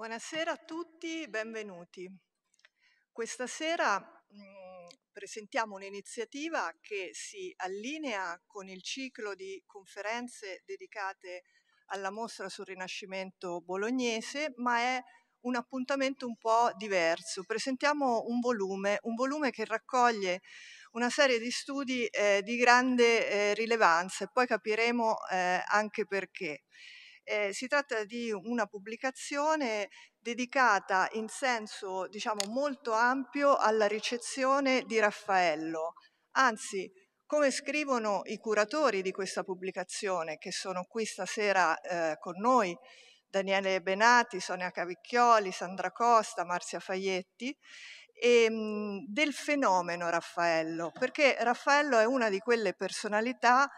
Buonasera a tutti, benvenuti. Questa sera mh, mm, presentiamo un'iniziativa che si allinea con il ciclo di conferenze dedicate alla mostra sul Rinascimento bolognese, ma è un appuntamento un po' diverso. Presentiamo un volume, un volume che raccoglie una serie di studi eh, di grande eh, rilevanza e poi capiremo eh, anche perché. Eh, si tratta di una pubblicazione dedicata in senso diciamo, molto ampio alla ricezione di Raffaello. Anzi, come scrivono i curatori di questa pubblicazione, che sono qui stasera eh, con noi, Daniele Benati, Sonia Cavicchioli, Sandra Costa, Marzia Faietti, e, ehm, mh, del fenomeno Raffaello, perché Raffaello è una di quelle personalità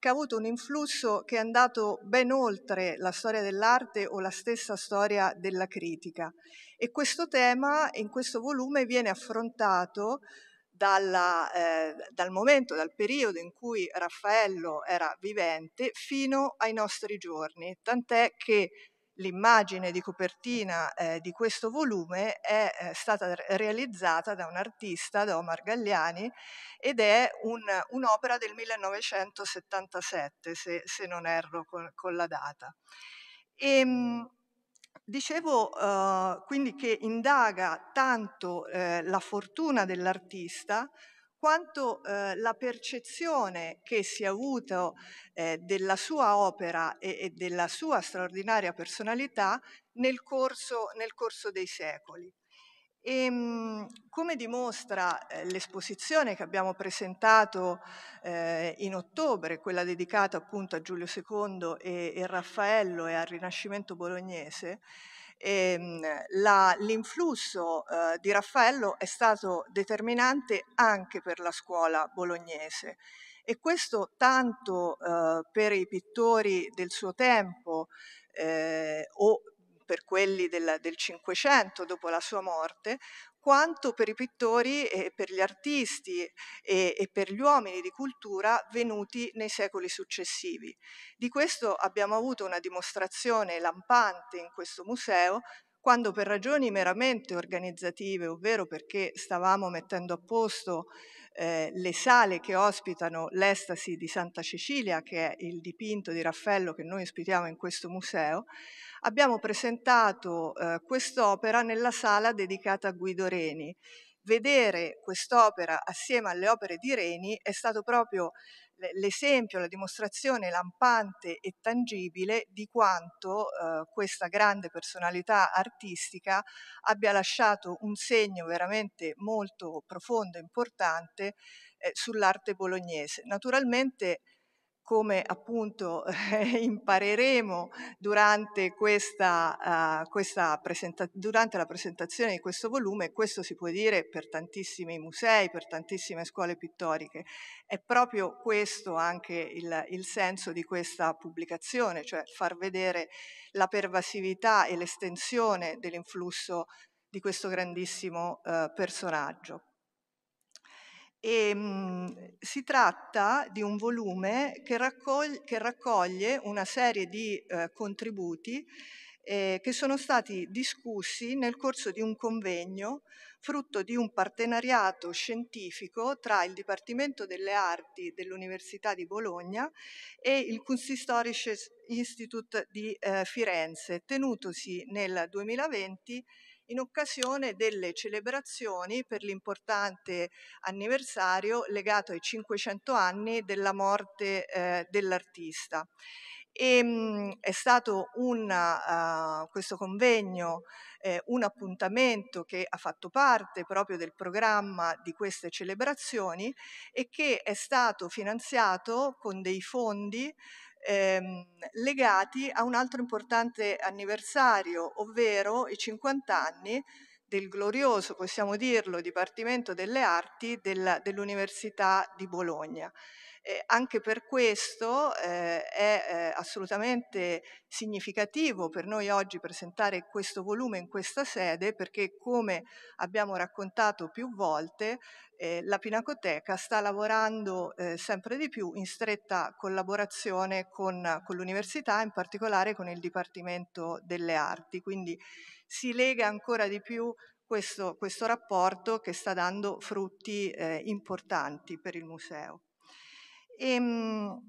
che ha avuto un influsso che è andato ben oltre la storia dell'arte o la stessa storia della critica. E questo tema in questo volume viene affrontato dalla, eh, dal momento, dal periodo in cui Raffaello era vivente fino ai nostri giorni, tant'è che l'immagine di copertina eh, di questo volume è eh, stata realizzata da un artista, da Omar Gagliani, ed è un, un'opera del 1977, se, se non erro con, con la data. E, ehm, Dicevo eh, quindi che indaga tanto eh, la fortuna dell'artista quanto eh, la percezione che si è avuta eh, della sua opera e, e, della sua straordinaria personalità nel corso, nel corso dei secoli. E, ehm, come dimostra eh, l'esposizione che abbiamo presentato eh, in ottobre, quella dedicata appunto a Giulio II e, e Raffaello e al Rinascimento bolognese, Ehm, l'influsso eh, di Raffaello è stato determinante anche per la scuola bolognese e questo tanto eh, per i pittori del suo tempo eh, o per quelli del, del Cinquecento dopo la sua morte, quanto per i pittori e per gli artisti e, e, per gli uomini di cultura venuti nei secoli successivi. Di questo abbiamo avuto una dimostrazione lampante in questo museo quando per ragioni meramente organizzative, ovvero perché stavamo mettendo a posto eh, le sale che ospitano l'estasi di Santa Cecilia, che è il dipinto di Raffaello che noi ospitiamo in questo museo, abbiamo presentato eh, quest'opera nella sala dedicata a Guido Reni. Vedere quest'opera assieme alle opere di Reni è stato proprio l'esempio, la dimostrazione lampante e tangibile di quanto eh, questa grande personalità artistica abbia lasciato un segno veramente molto profondo e importante eh, sull'arte bolognese. Naturalmente come appunto eh, impareremo durante, questa, uh, questa presenta- durante la presentazione di questo volume, questo si può dire per tantissimi musei, per tantissime scuole pittoriche. È proprio questo anche il, il senso di questa pubblicazione, cioè far vedere la pervasività e l'estensione dell'influsso di questo grandissimo uh, personaggio. E, ehm, mh, si tratta di un volume che, raccoglie, che raccoglie una serie di eh, contributi eh, che sono stati discussi nel corso di un convegno frutto di un partenariato scientifico tra il Dipartimento delle Arti dell'Università di Bologna e il Kunsthistorisches Institut di eh, Firenze, tenutosi nel 2020 in occasione delle celebrazioni per l'importante anniversario legato ai 500 anni della morte eh, dell'artista. E, ehm, mh, è stato una, uh, eh, questo convegno eh, un appuntamento che ha fatto parte proprio del programma di queste celebrazioni e che è stato finanziato con dei fondi ehm, legati a un altro importante anniversario, ovvero i 50 anni del glorioso, possiamo dirlo, Dipartimento delle Arti della, dell'Università di Bologna. Eh, anche per questo eh, è eh, assolutamente significativo per noi oggi presentare questo volume in questa sede perché come abbiamo raccontato più volte eh, la Pinacoteca sta lavorando eh, sempre di più in stretta collaborazione con, con l'università, in particolare con il Dipartimento delle Arti, quindi si lega ancora di più questo, questo rapporto che sta dando frutti eh, importanti per il museo. E, ehm,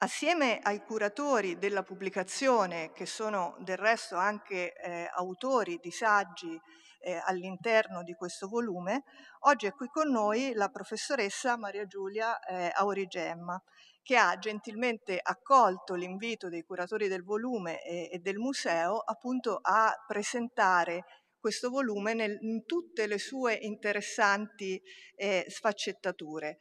assieme ai curatori della pubblicazione, che sono del resto anche eh, autori di saggi eh, all'interno di questo volume, oggi è qui con noi la professoressa Maria Giulia eh, Aurigemma, che ha gentilmente accolto l'invito dei curatori del volume e, e del museo appunto a presentare questo volume nel, in tutte le sue interessanti eh, sfaccettature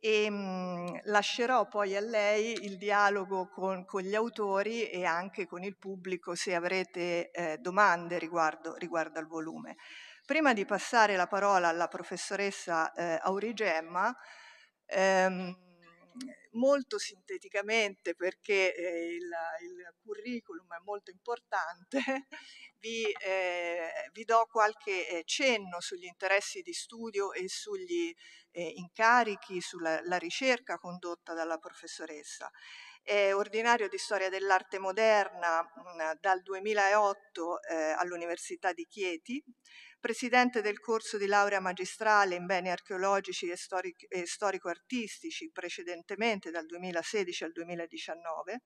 e mh, mhmm, lascerò poi a lei il dialogo con, con, gli autori e anche con il pubblico se avrete eh, domande riguardo, riguardo, al volume. Prima di passare la parola alla professoressa eh, Aurigemma, ehm, molto sinteticamente perché eh, il, il, curriculum è molto importante, vi, eh, vi do qualche eh, cenno sugli interessi di studio e sugli eh, incarichi sulla ricerca condotta dalla professoressa. È ordinario di storia dell'arte moderna mh, mm, dal 2008 eh, all'Università di Chieti, presidente del corso di laurea magistrale in beni archeologici e, storico-artistici precedentemente dal 2016 al 2019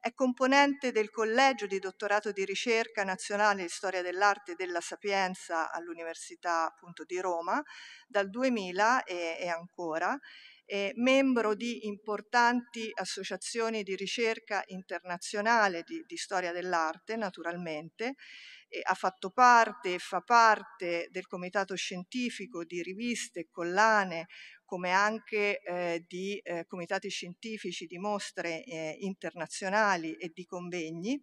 è componente del Collegio di Dottorato di Ricerca Nazionale di Storia dell'Arte e della Sapienza all'Università appunto, di Roma dal 2000 e, e ancora, È membro di importanti associazioni di ricerca internazionale di, di storia dell'arte, naturalmente, ha fatto parte e fa parte del comitato scientifico di riviste, e collane, come anche eh, di eh, comitati scientifici, di mostre eh, internazionali e di convegni.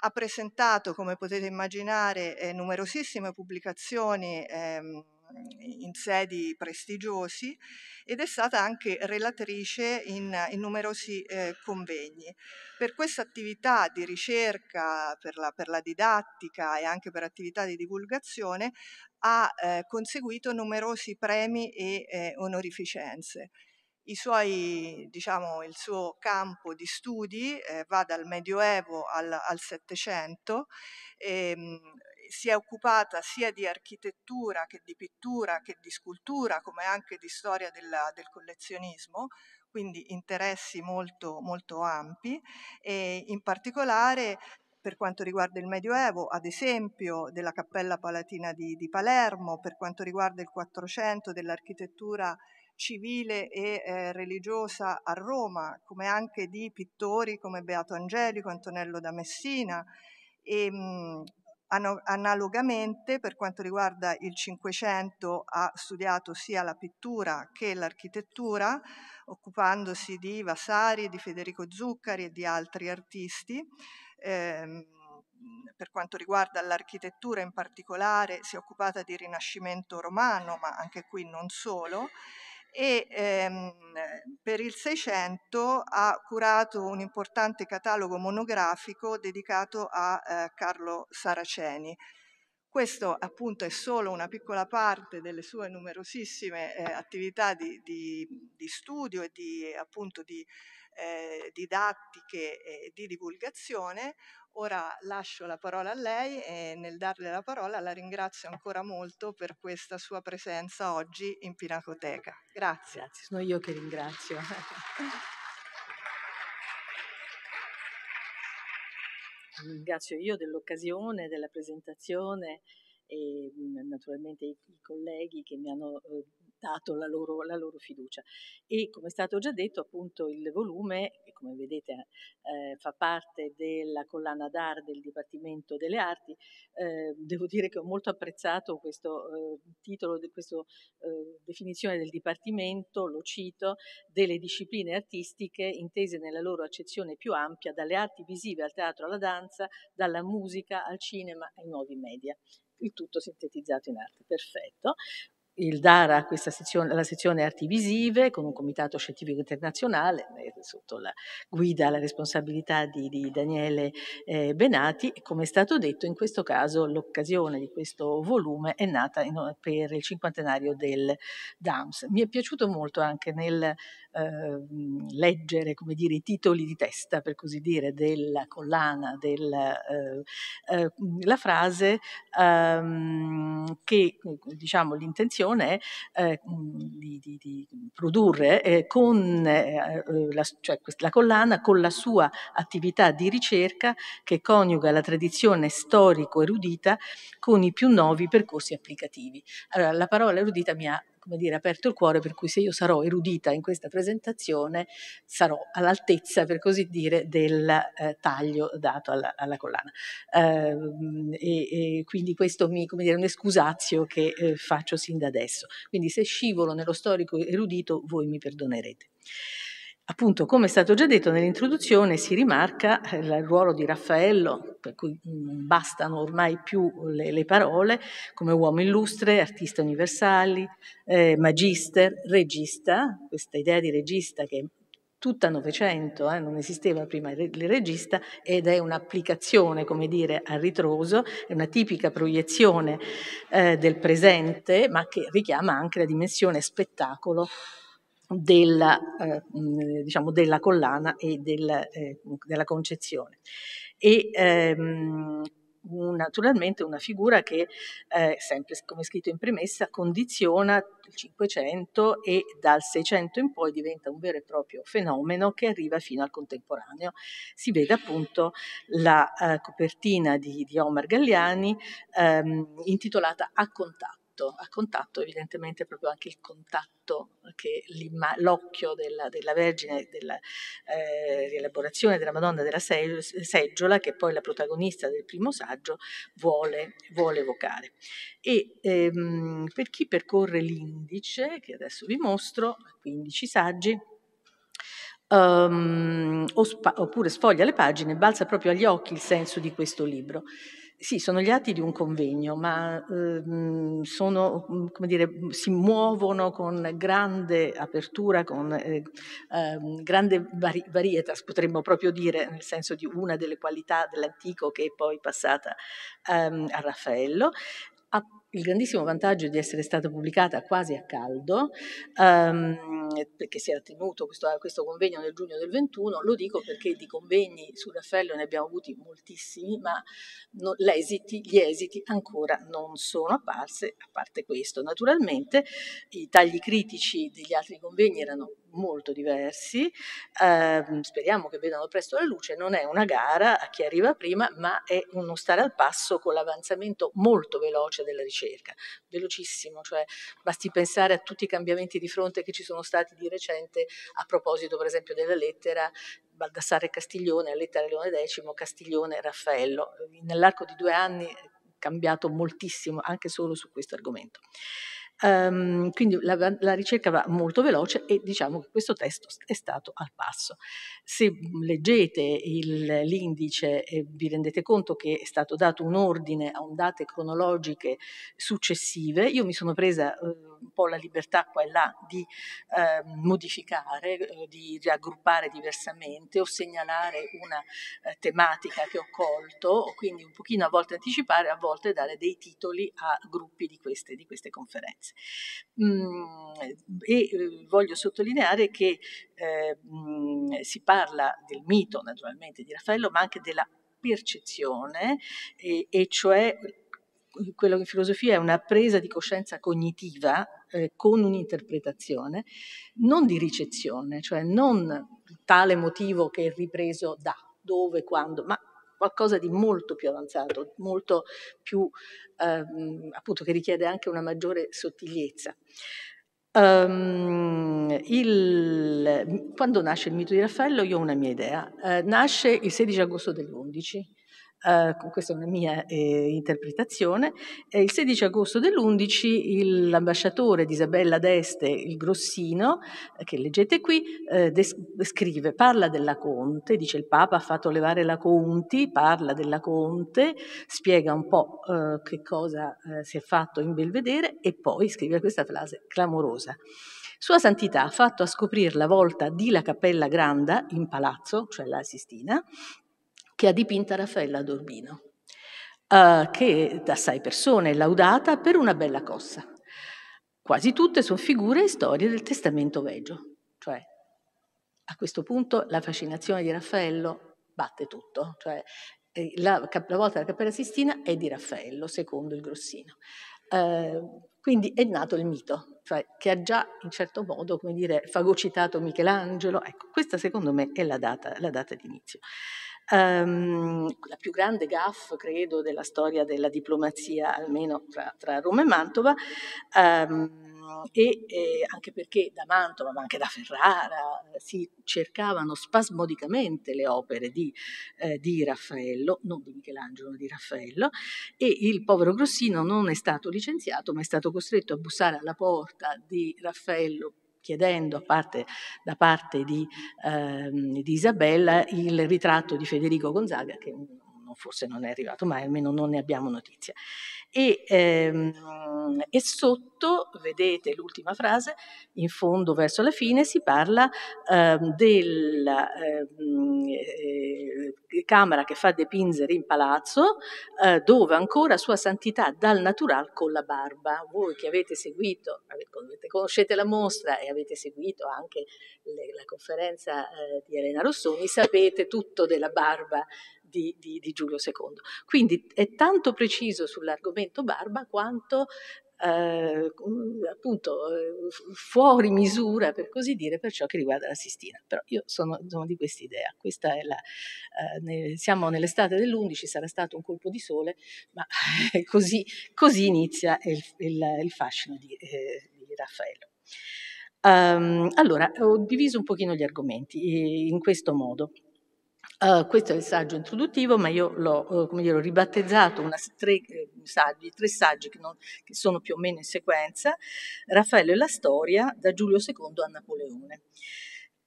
Ha presentato, come potete immaginare, eh, numerosissime pubblicazioni ehm, in sedi prestigiosi ed è stata anche relatrice in, in numerosi eh, convegni. Per questa attività di ricerca, per la, per la, didattica e anche per attività di divulgazione ha eh, conseguito numerosi premi e eh, onorificenze. Suoi, diciamo, il suo campo di studi eh, va dal Medioevo al Settecento, ehm, si è occupata sia di architettura che di pittura che di scultura, come anche di storia della, del collezionismo, quindi interessi molto, molto ampi e in particolare per quanto riguarda il Medioevo, ad esempio della Cappella Palatina di, di Palermo, per quanto riguarda il Quattrocento dell'architettura civile e eh, religiosa a Roma, come anche di pittori come Beato Angelico, Antonello da Messina e ehm, mh, analogamente per quanto riguarda il Cinquecento ha studiato sia la pittura che l'architettura, occupandosi di Vasari, di Federico Zuccari e di altri artisti. Ehm, per quanto riguarda l'architettura in particolare si è occupata di rinascimento romano, ma anche qui non solo, e ehm, per il Seicento ha curato un importante catalogo monografico dedicato a eh, Carlo Saraceni. Questo appunto è solo una piccola parte delle sue numerosissime eh, attività di, di, di, studio e di, appunto, di eh, didattiche e di divulgazione. Ora lascio la parola a lei e nel darle la parola la ringrazio ancora molto per questa sua presenza oggi in Pinacoteca. Grazie. Grazie, sono io che ringrazio. ringrazio io dell'occasione, della presentazione e mm, naturalmente i, colleghi che mi hanno eh, aumentato la loro, la loro, fiducia. E come è stato già detto, appunto il volume, che come vedete eh, fa parte della collana d'art del Dipartimento delle Arti, eh, devo dire che ho molto apprezzato questo eh, titolo, di questa eh, definizione del Dipartimento, lo cito, delle discipline artistiche intese nella loro accezione più ampia, dalle arti visive al teatro alla danza, dalla musica al cinema ai nuovi media il tutto sintetizzato in arte. Perfetto il DARA questa sezione, la sezione arti visive con un comitato scientifico internazionale eh, sotto la guida, e la responsabilità di, di Daniele eh, Benati e come è stato detto in questo caso l'occasione di questo volume è nata in, per il cinquantenario del DAMS. Mi è piaciuto molto anche nel Ehm, leggere come dire, i titoli di testa, per così dire, della collana, della eh, eh, mhmm, frase, ehm, che diciamo, l'intenzione è eh, mhmm, di, di, di, produrre con la, cioè, la collana, con la sua attività di ricerca che coniuga la tradizione storico-erudita con i più nuovi percorsi applicativi. Allora, la parola erudita mi ha come dire, aperto il cuore, per cui se io sarò erudita in questa presentazione sarò all'altezza, per così dire, del eh, taglio dato alla, alla collana. Eh, e, e, quindi questo mi, come dire, è un escusazio che eh, faccio sin da adesso. Quindi se scivolo nello storico erudito voi mi perdonerete. Appunto, come è stato già detto nell'introduzione, si rimarca eh, il ruolo di Raffaello, per cui non mm, bastano ormai più le, le parole, come uomo illustre, artista universale, eh, magister, regista, questa idea di regista che tutta Novecento, eh, non esisteva prima il regista ed è un'applicazione, come dire, a ritroso, è una tipica proiezione eh, del presente, ma che richiama anche la dimensione spettacolo della, eh, mm, eh, diciamo della collana e del, eh, della concezione. E, ehm, naturalmente una figura che, eh, sempre come scritto in premessa, condiziona il Cinquecento e dal Seicento in poi diventa un vero e proprio fenomeno che arriva fino al contemporaneo. Si vede appunto la eh, copertina di, di Omar Galliani ehm, intitolata A contatto contatto, a contatto evidentemente proprio anche il contatto che l'occhio della, della, Vergine, della eh, rielaborazione della Madonna della seggiola, che è poi la protagonista del primo saggio, vuole, vuole evocare. E ehm, per chi percorre l'indice, che adesso vi mostro, 15 saggi, um, oppure sfoglia le pagine, balza proprio agli occhi il senso di questo libro. Sì, sono gli atti di un convegno, ma ehm, sono, dire, si muovono con grande apertura, con eh, ehm, grande vari- varietas, potremmo proprio dire, nel senso di una delle qualità dell'antico che è poi passata ehm, a Raffaello il grandissimo vantaggio di essere stata pubblicata quasi a caldo, um, perché si era tenuto questo, questo, convegno nel giugno del 21, lo dico perché di convegni su Raffaello ne abbiamo avuti moltissimi, ma no, esiti, gli esiti ancora non sono apparsi, a parte questo. Naturalmente i tagli critici degli altri convegni erano molto diversi, eh, speriamo che vedano presto la luce, non è una gara a chi arriva prima, ma è uno stare al passo con l'avanzamento molto veloce della ricerca, velocissimo, cioè basti pensare a tutti i cambiamenti di fronte che ci sono stati di recente a proposito per esempio della lettera Baldassare Castiglione, lettera Leone X, Castiglione Raffaello, nell'arco di due anni è cambiato moltissimo anche solo su questo argomento. Um, quindi la, la, ricerca va molto veloce e diciamo che questo testo è stato al passo. Se leggete il, l'indice e vi rendete conto che è stato dato un ordine a ondate cronologiche successive, io mi sono presa uh, un po' la libertà qua e là di uh, modificare, uh, di raggruppare diversamente o segnalare una eh, tematica che ho colto, quindi un pochino a volte anticipare, a volte dare dei titoli a gruppi di queste, di queste conferenze paese. Mm, e eh, voglio sottolineare che ehm, si parla del mito naturalmente di Raffaello, ma anche della percezione, e, cioè eh, quello che in filosofia è una presa di coscienza cognitiva eh, con un'interpretazione, non di ricezione, cioè non tale motivo che è ripreso da, dove, quando, ma qualcosa di molto più avanzato, molto più ehm, appunto che richiede anche una maggiore sottigliezza. Um, il, quando nasce il mito di Raffaello, io ho una mia idea. Eh, nasce il 16 agosto dell'11 Uh, questa è una mia eh, interpretazione, eh, il 16 agosto dell'11 l'ambasciatore di Isabella d'Este, il Grossino, eh, che leggete qui, eh, scrive, parla della Conte, dice il Papa ha fatto levare la Conti, parla della Conte, spiega un po' eh, che cosa si è fatto in Belvedere e poi scrive questa frase clamorosa. Sua Santità ha fatto a scoprire la volta di la Cappella Granda in palazzo, cioè la Sistina, che ha dipinta Raffaella Dorbino, eh, che da sei persone è laudata per una bella cossa. Quasi tutte sono figure e storie del testamento Vegio, cioè a questo punto la fascinazione di Raffaello batte tutto, cioè eh, la, la volta della Cappella Sistina è di Raffaello, secondo il Grossino. Eh, quindi è nato il mito, cioè che ha già in certo modo come dire, fagocitato Michelangelo. Ecco, questa secondo me è la data, la data di inizio. Um, la più grande gaffa, credo, della storia della diplomazia, almeno tra, tra Roma e Mantova, um, e eh, anche perché da Mantova, ma anche da Ferrara, eh, si cercavano spasmodicamente le opere di, eh, di Raffaello, non di Michelangelo, di Raffaello, e il povero Grossino non è stato licenziato, ma è stato costretto a bussare alla porta di Raffaello chiedendo parte, da parte di, eh, di Isabella il ritratto di Federico Gonzaga, che è un forse non è arrivato mai, almeno non ne abbiamo notizia. E, ehm, e sotto, vedete l'ultima frase, in fondo verso la fine, si parla ehm, della ehm, eh, camera che fa depingere in palazzo, eh, dove ancora Sua Santità dal natural con la barba. Voi che avete seguito, avete, conoscete la mostra e avete seguito anche le, la conferenza eh, di Elena Rossoni, sapete tutto della barba di, di, di Giulio II. Quindi è tanto preciso sull'argomento barba quanto eh, appunto eh, fuori misura per così dire per ciò che riguarda la Sistina però io sono, sono di quest'idea questa è la, eh, ne, siamo nell'estate dell'11 sarà stato un colpo di sole ma eh, così, così, inizia il, il, il fascino di, eh, di Raffaello um, allora ho diviso un pochino gli argomenti eh, in questo modo Uh, questo è il saggio introduttivo, ma io l'ho, uh, dire, ribattezzato una, tre, eh, saggi, tre saggi che, non, che, sono più o meno in sequenza, Raffaello e la storia, da Giulio II a Napoleone.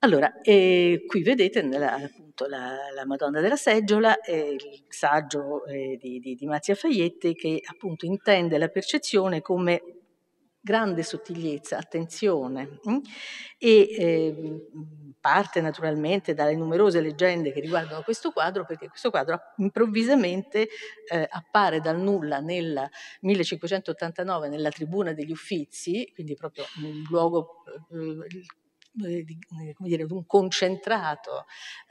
Allora, eh, qui vedete nella, appunto la, la, Madonna della Seggiola, eh, il saggio eh, di, di, di Mazzia Faietti che appunto intende la percezione come grande sottigliezza, attenzione mh? Mm, e ehm, parte naturalmente dalle numerose leggende che riguardano questo quadro, perché questo quadro improvvisamente eh, appare dal nulla nel 1589 nella tribuna degli Uffizi, quindi proprio un luogo eh, eh, di, eh, come dire, un concentrato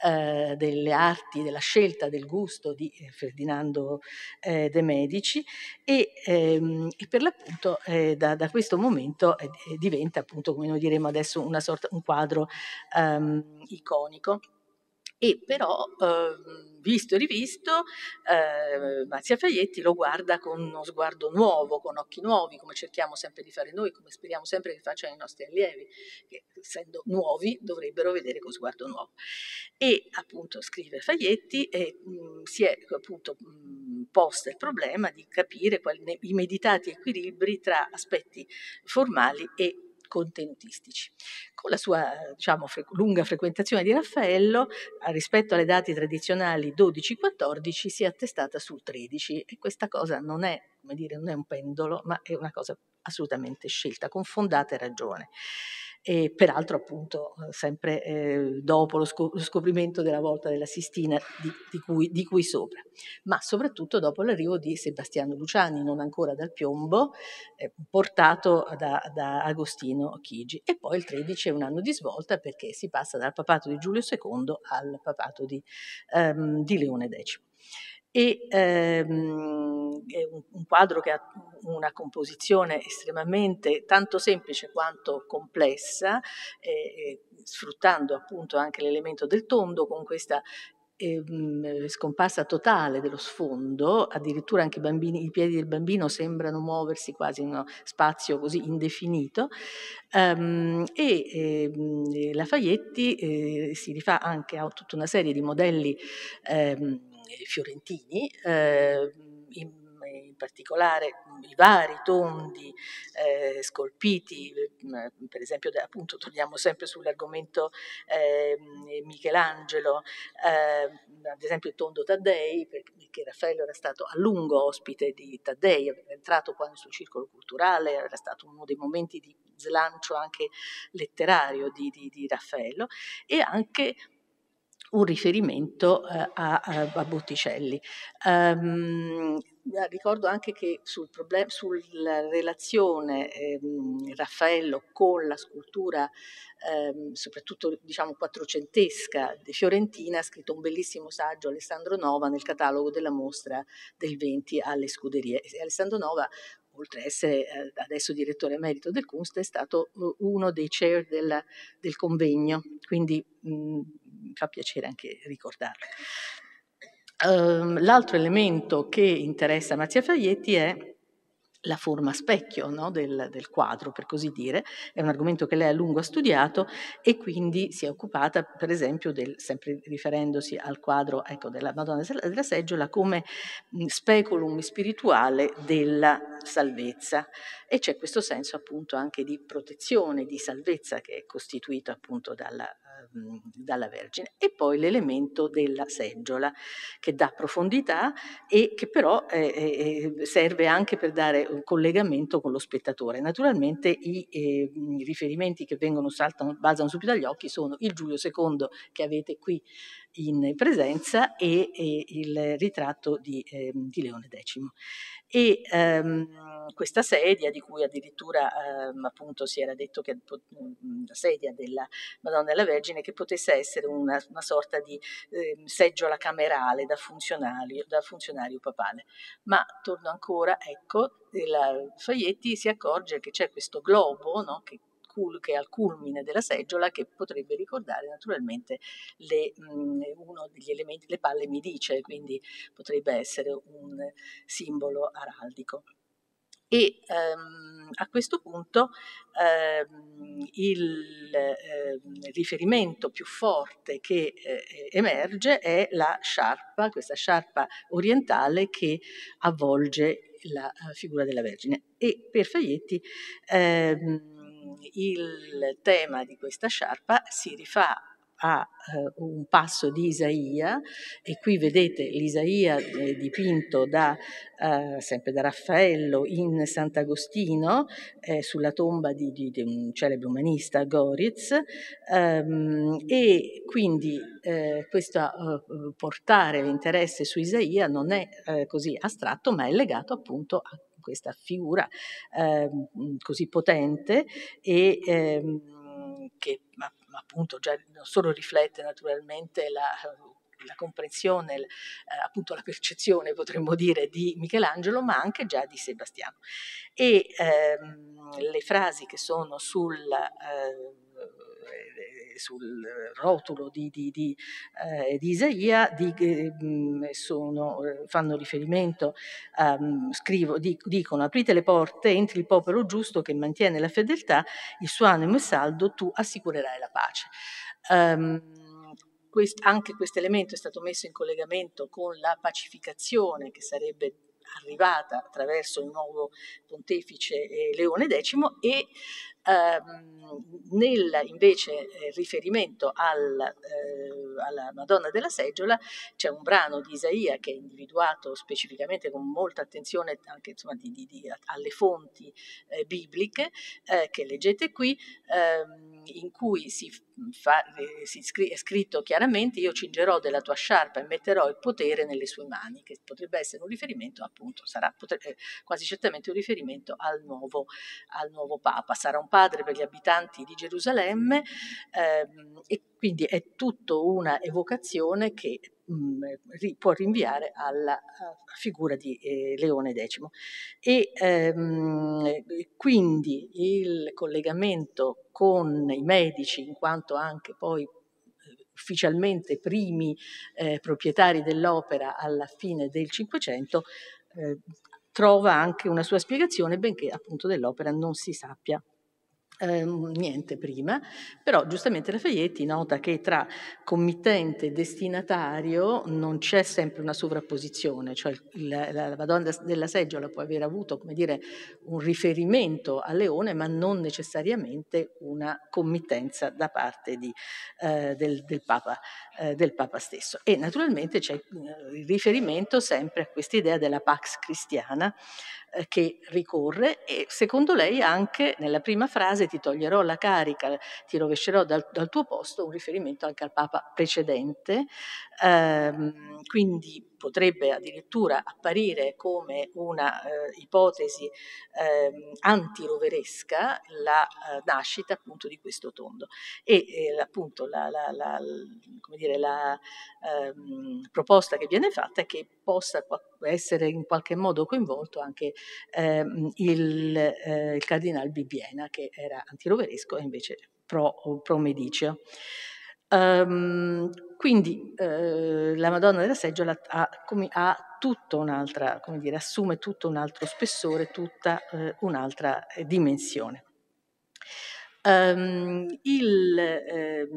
eh, delle arti, della scelta, del gusto di eh, Ferdinando eh, de Medici e, ehm, e per l'appunto eh, da, da, questo momento diventa appunto, come noi diremo adesso, una sorta, un quadro ehm, iconico e però eh, visto e rivisto eh, Marzia Faietti lo guarda con uno sguardo nuovo, con occhi nuovi, come cerchiamo sempre di fare noi, come speriamo sempre che facciano i nostri allievi, che essendo nuovi dovrebbero vedere con sguardo nuovo. E appunto scrive Faietti e mh, mhmm, si è appunto mhmm, posto il problema di capire quali, i meditati equilibri tra aspetti formali e contenutistici. Con la sua diciamo, fre- lunga frequentazione di Raffaello, rispetto alle date tradizionali 12-14, si è attestata sul 13 e questa cosa non è, dire, non è un pendolo, ma è una cosa assolutamente scelta, con fondata ragione e peraltro appunto eh, sempre eh, dopo lo, scop- lo, scoprimento della volta della Sistina di, di, cui, di, cui, sopra, ma soprattutto dopo l'arrivo di Sebastiano Luciani, non ancora dal piombo, eh, portato da, da, Agostino Chigi. E poi il 13 è un anno di svolta perché si passa dal papato di Giulio II al papato di, ehm, di Leone X e ehm, un, quadro che ha una composizione estremamente tanto semplice quanto complessa, eh, sfruttando appunto anche l'elemento del tondo con questa ehm, scomparsa totale dello sfondo, addirittura anche i, bambini, i, piedi del bambino sembrano muoversi quasi in uno spazio così indefinito. Um, e ehm, Lafayetti eh, si rifà anche a tutta una serie di modelli ehm, fiorentini, eh, in, in particolare i vari tondi eh, scolpiti, ehm, per esempio appunto torniamo sempre sull'argomento eh, Michelangelo, eh, ad esempio il tondo Taddei, perché Raffaello era stato a lungo ospite di Taddei, era entrato qua nel suo circolo culturale, era stato uno dei momenti di slancio anche letterario di, di, di Raffaello e anche un riferimento eh, a, a, Botticelli. Um, ricordo anche che sul problem- sulla relazione ehm, Raffaello con la scultura, ehm, soprattutto diciamo quattrocentesca di Fiorentina, ha scritto un bellissimo saggio Alessandro Nova nel catalogo della mostra del 20 alle scuderie. E Alessandro Nova oltre ad essere eh, adesso direttore emerito del Kunst, è stato eh, uno dei chair del, del convegno, quindi mh, mm, fa piacere anche ricordarlo. Um, ehm, l'altro elemento che interessa Marzia Faglietti è la forma specchio no, del, del, quadro, per così dire, è un argomento che lei a lungo ha studiato e quindi si è occupata, per esempio, del, sempre riferendosi al quadro ecco, della Madonna della Seggiola, come speculum spirituale della salvezza. E c'è questo senso appunto anche di protezione, di salvezza che è costituito appunto dalla Mhmm, dalla Vergine. E poi l'elemento della seggiola che dà profondità e che però eh, eh, eh serve anche per dare un collegamento con lo spettatore. Naturalmente i, eh, i riferimenti che vengono saltano, basano subito agli occhi sono il Giulio II che avete qui in presenza e, e il ritratto di, eh, di Leone X e ehm, questa sedia di cui addirittura ehm, appunto si era detto che mm, la sedia della Madonna della Vergine che potesse essere una, una sorta di ehm, seggiola camerale da funzionario, da funzionario papale. Ma torno ancora, ecco, la, eh, Faietti si accorge che c'è questo globo no, che cul- che è al culmine della seggiola, che potrebbe ricordare naturalmente le, mh, mhmm, uno degli elementi, le palle midice, quindi potrebbe essere un simbolo araldico. E ehm, a questo punto ehm, il ehm, riferimento più forte che eh, emerge è la sciarpa, questa sciarpa orientale che avvolge la eh, figura della Vergine. E per Faglietti ehm, il tema di questa sciarpa si rifà a eh, un passo di Isaia e qui vedete l'Isaia eh, dipinto da, eh, sempre da Raffaello in Sant'Agostino eh, sulla tomba di, di, di, un celebre umanista Goritz ehm, e quindi eh, questo eh, portare l'interesse su Isaia non è così astratto ma è legato appunto a questa figura eh, così potente e ehm, che appunto già non solo riflette naturalmente la, la comprensione, eh, appunto la percezione potremmo dire di Michelangelo, ma anche già di Sebastiano. E ehm, le frasi che sono sul... Eh, sul rotolo di, di, di, eh, di Isaia mm, eh, sono, fanno riferimento, um, scrivo, dicono aprite le porte, entri il popolo giusto che mantiene la fedeltà, il suo animo è saldo, tu assicurerai la pace. Um, quest, anche questo elemento è stato messo in collegamento con la pacificazione che sarebbe arrivata attraverso il nuovo pontefice eh, Leone X e Ehm, nel invece eh, riferimento al, eh, alla Madonna della Seggiola c'è un brano di Isaia che è individuato specificamente con molta attenzione anche insomma, di, di, di, alle fonti eh, bibliche eh, che leggete qui, ehm, in cui si, fa, eh, si scri- è scritto chiaramente io cingerò della tua sciarpa e metterò il potere nelle sue mani, che potrebbe essere un riferimento appunto, sarà potre- eh, quasi certamente un riferimento al nuovo, al nuovo Papa, sarà un Papa padre per gli abitanti di Gerusalemme ehm, e quindi è tutta una evocazione che mh, mm, può rinviare alla figura di eh, Leone X. E ehm, quindi il collegamento con i medici, in quanto anche poi eh, ufficialmente primi eh, proprietari dell'opera alla fine del Cinquecento, eh, trova anche una sua spiegazione, benché appunto dell'opera non si sappia eh, niente prima, però giustamente Rafaietti nota che tra committente e destinatario non c'è sempre una sovrapposizione, cioè la, la, la, Madonna della seggiola può aver avuto come dire, un riferimento a Leone, ma non necessariamente una committenza da parte di, eh, del, del, Papa, eh, del, Papa, stesso. E naturalmente c'è eh, il riferimento sempre a questa idea della Pax Cristiana, eh, che ricorre e secondo lei anche nella prima frase ti toglierò la carica, ti rovescerò dal, dal tuo posto, un riferimento anche al Papa precedente. Ehm, quindi potrebbe addirittura apparire come una eh, ipotesi eh, antiroveresca la eh, nascita appunto di questo tondo e eh, appunto la, la, la, dire, la ehm, proposta che viene fatta è che possa essere in qualche modo coinvolto anche ehm, il, eh, il cardinale Bibbiena che era antiroveresco e invece pro, pro Medicio. Um, ehm, quindi eh, la Madonna della seggiola ha, ha tutto come dire, assume tutto un altro spessore, tutta eh, un'altra eh, dimensione. Um, il eh,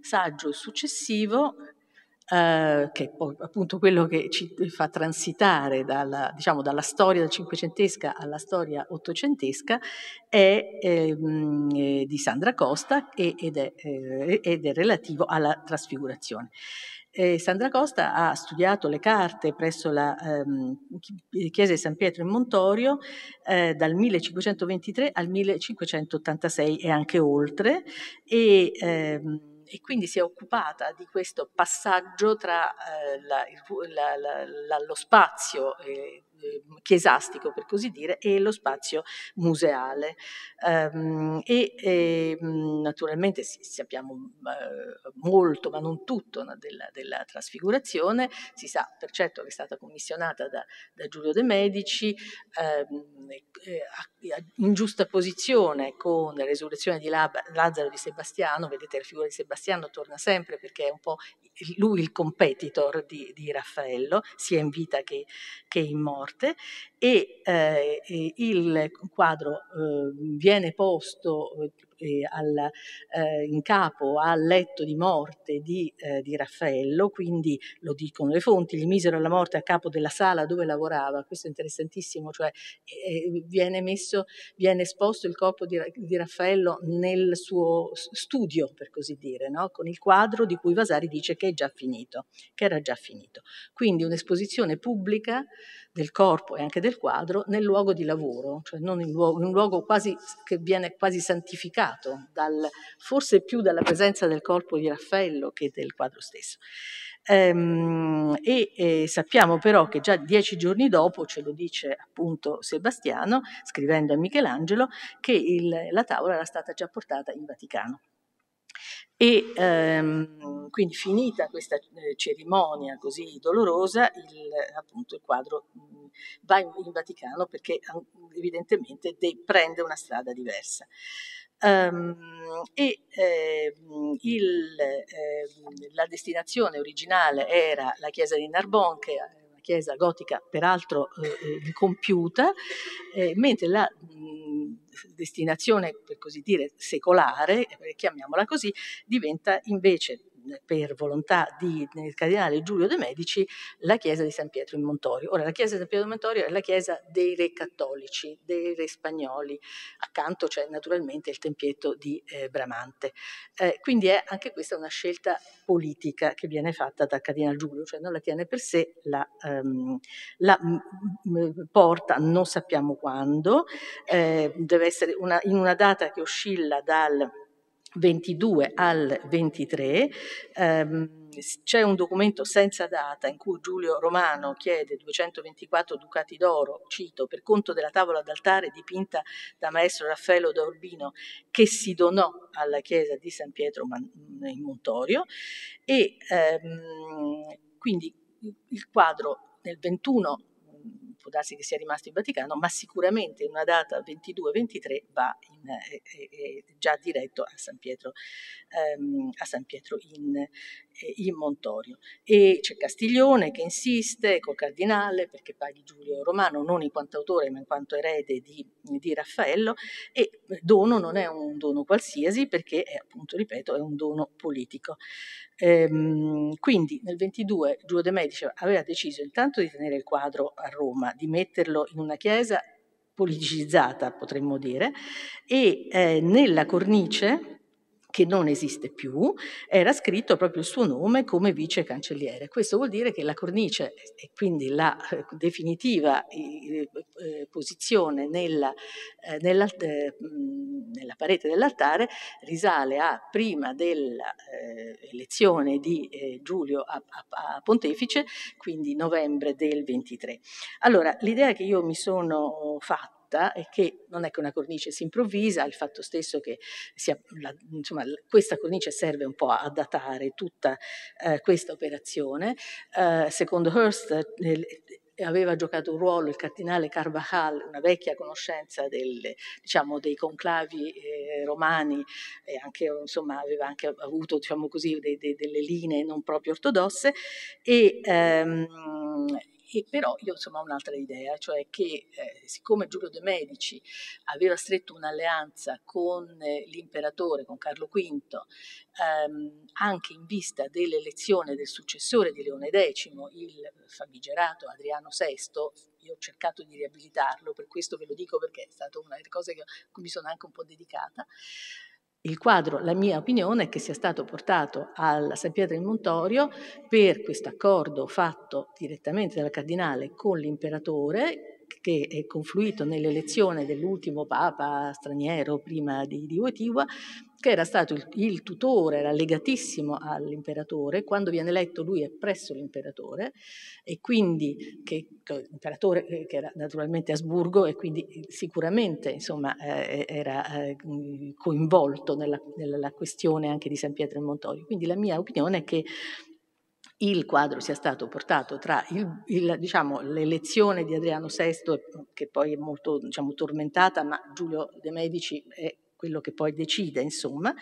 saggio successivo eh, che è appunto quello che ci fa transitare dalla, diciamo, dalla storia cinquecentesca alla storia ottocentesca, è ehm, eh, di Sandra Costa ed è, eh, ed è relativo alla trasfigurazione. Eh, Sandra Costa ha studiato le carte presso la ehm, eh, chiesa di San Pietro in Montorio eh, dal 1523 al 1586 e anche oltre e ehm, Ehm, e quindi si è occupata di questo passaggio tra eh, la, la, la, lo spazio eh, Ehm, chiesastico per così dire e lo spazio museale ehm, e, e ehm, naturalmente sì, sappiamo eh, molto ma non tutto della, della, trasfigurazione si sa per certo che è stata commissionata da, da Giulio De Medici in giusta posizione con la resurrezione di Lazzaro di Sebastiano vedete la figura di Sebastiano torna sempre perché è un po' lui il competitor di, di Raffaello sia in vita che, che in morte morte e, eh, e il quadro eh, viene posto eh, eh, al, eh, in capo al letto di morte di, eh, di, Raffaello, quindi lo dicono le fonti, gli misero alla morte a capo della sala dove lavorava, questo è interessantissimo, cioè eh, eh, viene, messo, viene esposto il corpo di, di, Raffaello nel suo studio, per così dire, no? con il quadro di cui Vasari dice che è già finito, che era già finito. Quindi un'esposizione pubblica del corpo e anche del quadro nel luogo di lavoro, cioè non in luogo, un luogo quasi, che viene quasi santificato danneggiato, dal, forse più dalla presenza del corpo di Raffaello che del quadro stesso. Ehm, e, e sappiamo però che già dieci giorni dopo, ce lo dice appunto Sebastiano, scrivendo a Michelangelo, che il, la tavola era stata già portata in Vaticano. E ehm, quindi finita questa eh, cerimonia così dolorosa, il, appunto il quadro va in, in, Vaticano perché ehm, evidentemente de- prende una strada diversa. Um, e eh, il, eh, la destinazione originale era la chiesa di Narbonne, che è una chiesa gotica peraltro eh, eh compiuta, eh, mentre la mh, destinazione, per così dire, secolare, eh, chiamiamola così, diventa invece per volontà di, del cardinale Giulio De Medici la chiesa di San Pietro in Montorio. Ora, la chiesa di San Pietro in Montorio è la chiesa dei re cattolici, dei re spagnoli, accanto c'è naturalmente il tempietto di eh, Bramante. Eh, quindi è anche questa una scelta politica che viene fatta dal cardinale Giulio, cioè non la tiene per sé, la, ehm, la mh, porta, non sappiamo quando, eh, deve essere una, in una data che oscilla dal 22 al 23. Ehm, c'è un documento senza data in cui Giulio Romano chiede 224 ducati d'oro, cito, per conto della tavola d'altare dipinta da maestro Raffaello da Urbino che si donò alla chiesa di San Pietro in Montorio e ehm, quindi il quadro nel 21 può darsi che sia rimasto in Vaticano, ma sicuramente in una data 22-23 va in, eh, eh, eh, già diretto a San Pietro, ehm, a San Pietro in, eh, in Montorio. E c'è Castiglione che insiste col cardinale perché paghi Giulio Romano, non in quanto autore ma in quanto erede di, di Raffaello, e eh, dono non è un dono qualsiasi perché è appunto, ripeto, è un dono politico. Ehm, quindi nel 22 Giulio De Medici aveva deciso intanto di tenere il quadro a Roma, di metterlo in una chiesa politicizzata, potremmo dire, e eh, nella cornice che non esiste più, era scritto proprio il suo nome come vice cancelliere. Questo vuol dire che la cornice e quindi la eh, definitiva eh, posizione nella, eh, nella, nella parete dell'altare risale a prima dell'elezione di Giulio a, a, a Pontefice, quindi novembre del 23. Allora, l'idea che io mi sono fatta nota è che non è che una cornice si improvvisa, il fatto stesso che sia, la, insomma, questa cornice serve un po' a datare tutta eh, questa operazione. Eh, secondo Hearst, nel, aveva giocato un ruolo il cardinale Carvajal, una vecchia conoscenza del, diciamo, dei conclavi eh, romani, e anche, insomma, aveva anche avuto diciamo così, de, de, delle linee non proprio ortodosse, e, ehm, e però io insomma ho un'altra idea, cioè che eh, siccome Giulio de' Medici aveva stretto un'alleanza con eh, l'imperatore, con Carlo V, ehm, anche in vista dell'elezione del successore di Leone X, il famigerato Adriano VI, io ho cercato di riabilitarlo, per questo ve lo dico perché è stata una delle cose che mi sono anche un po' dedicata, il quadro, la mia opinione, è che sia stato portato alla San Pietro in Montorio per questo accordo fatto direttamente dal cardinale con l'imperatore che è confluito nell'elezione dell'ultimo papa straniero prima di, di Wojtyła che era stato il, il tutore, era legatissimo all'imperatore, quando viene eletto lui è presso l'imperatore e quindi che, che l'imperatore eh, che era naturalmente Asburgo e quindi eh, sicuramente insomma, eh, eh era eh, mm, coinvolto nella, nella questione anche di San Pietro e Montorio. Quindi la mia opinione è che il quadro sia stato portato tra il, il, diciamo, l'elezione di Adriano VI, che poi è molto diciamo, tormentata, ma Giulio de' Medici è quello che poi decide, insomma,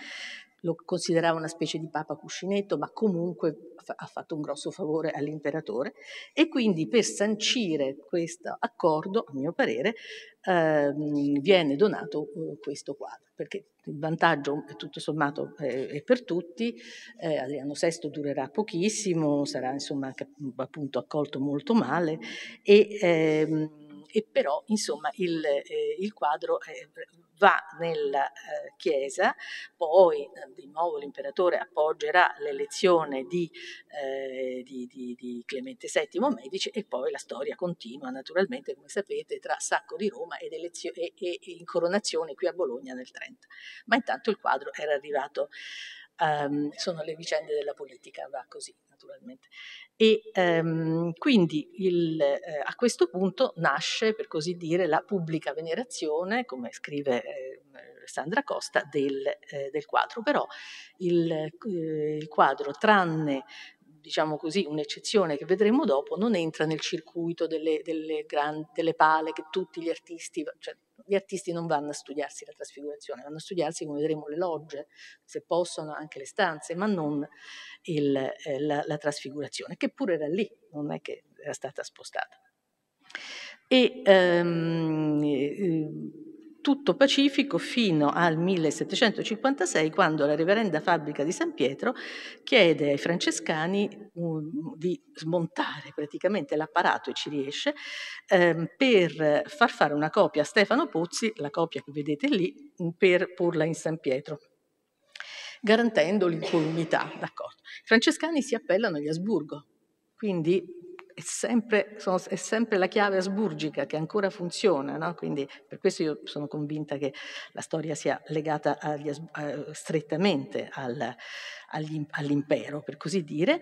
lo considerava una specie di papa cuscinetto, ma comunque ha fatto un grosso favore all'imperatore e quindi per sancire questo accordo, a mio parere, ehm, viene donato uh, questo quadro, perché il vantaggio eh, tutto sommato eh, è per tutti, eh, Adriano VI durerà pochissimo, sarà insomma appunto accolto molto male e ehm, e però insomma il, eh, il quadro eh, va nella eh, chiesa, poi eh, di nuovo l'imperatore appoggerà l'elezione di, eh, di, di, di, Clemente VII Medici e poi la storia continua naturalmente come sapete tra sacco di Roma ed elezio- e, e, e incoronazione qui a Bologna nel 30. Ma intanto il quadro era arrivato um, sono le vicende della politica, va così naturalmente. E um, quindi il, eh, a questo punto nasce, per così dire, la pubblica venerazione, come scrive eh, Sandra Costa, del, eh, del quadro. Però il, eh, il quadro, tranne diciamo così, un'eccezione che vedremo dopo, non entra nel circuito delle, delle, gran, delle pale che tutti gli artisti, cioè gli artisti non vanno a studiarsi la trasfigurazione, vanno a studiarsi, come vedremo, le logge, se possono anche le stanze, ma non il, eh, la, la, trasfigurazione, che pure era lì, non è che era stata spostata. E, um, tutto pacifico fino al 1756 quando la reverenda fabbrica di San Pietro chiede ai francescani mm, di smontare praticamente l'apparato e ci riesce ehm, per far fare una copia a Stefano Pozzi, la copia che vedete lì, mm, per porla in San Pietro garantendo l'incolumità. I francescani si appellano agli Asburgo, quindi è sempre, sono, è sempre, la chiave asburgica che ancora funziona, no? quindi per questo io sono convinta che la storia sia legata agli, a, strettamente al, agli, all'impero, per così dire.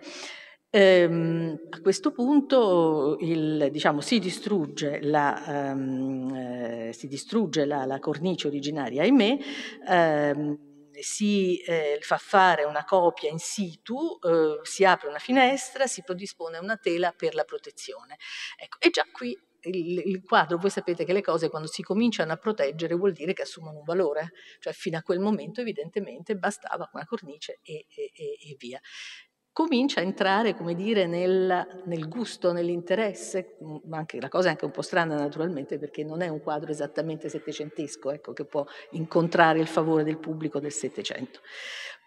Ehm, a questo punto il, diciamo, si distrugge, la, um, eh, si distrugge la, la, cornice originaria, ahimè. Ehm, si eh, fa fare una copia in situ, eh, si apre una finestra, si predispone una tela per la protezione. Ecco, e già qui il, il, quadro, voi sapete che le cose quando si cominciano a proteggere vuol dire che assumono un valore, cioè fino a quel momento evidentemente bastava una cornice e, e, e via comincia a entrare, come dire, nel, nel gusto, nell'interesse, ma anche, la cosa è anche un po' strana naturalmente perché non è un quadro esattamente settecentesco, ecco, che può incontrare il favore del pubblico del Settecento.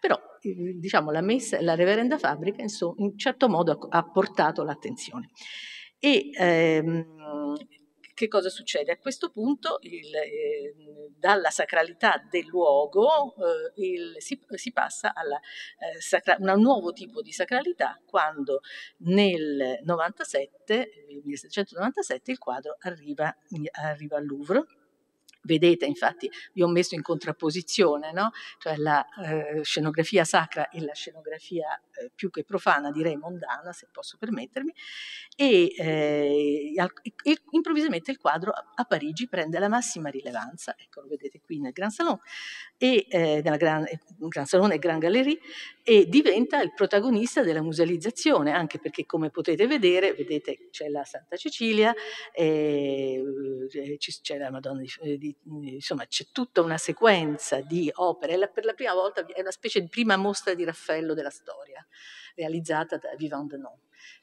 Però, eh, diciamo, la, messa, la reverenda fabbrica, insomma, in certo modo ha, ha portato l'attenzione. E ehm, che cosa succede? A questo punto, il, eh, dalla sacralità del luogo eh, il, si, si, passa a eh, un nuovo tipo di sacralità quando nel 97, 1797 il quadro arriva, arriva al Louvre Vedete, infatti, vi ho messo in contrapposizione, no? cioè la eh, scenografia sacra e la scenografia eh, più che profana, direi mondana, se posso permettermi, e, eh, al, e, improvvisamente il quadro a, Parigi prende la massima rilevanza, ecco lo vedete qui nel Gran Salon, e eh, nella Gran, eh, Gran Salone e Gran Gallerie, e diventa il protagonista della musealizzazione, anche perché come potete vedere, vedete c'è la Santa Cecilia, eh, eh c'è la Madonna di, eh, di, insomma c'è tutta una sequenza di opere, per la prima volta è una specie di prima mostra di Raffaello della storia, realizzata da Vivant Denon.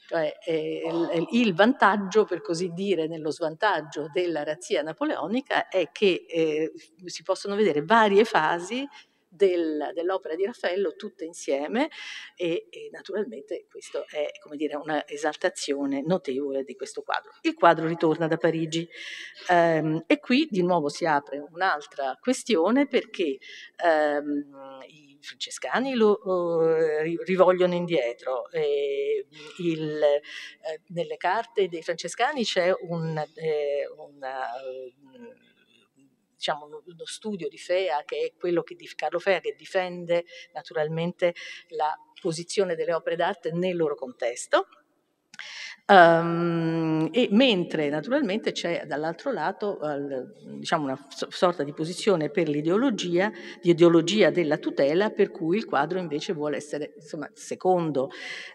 Cioè, eh, il, il, vantaggio, per così dire, nello svantaggio della razzia napoleonica è che eh, si possono vedere varie fasi del, dell'opera di Raffaello tutte insieme e, e naturalmente questa è dire, una esaltazione notevole di questo quadro. Il quadro ritorna da Parigi ehm, e qui di nuovo si apre un'altra questione perché ehm, i francescani lo uh, rivogliono indietro. e il, eh, nelle carte dei francescani c'è un, eh, una, diciamo, uno, studio di Fea, che è quello che di Carlo Fea, che difende naturalmente la posizione delle opere d'arte nel loro contesto Um, e mentre naturalmente c'è dall'altro lato uh, diciamo una sorta di posizione per l'ideologia, di ideologia della tutela, per cui il quadro invece vuole essere, insomma, secondo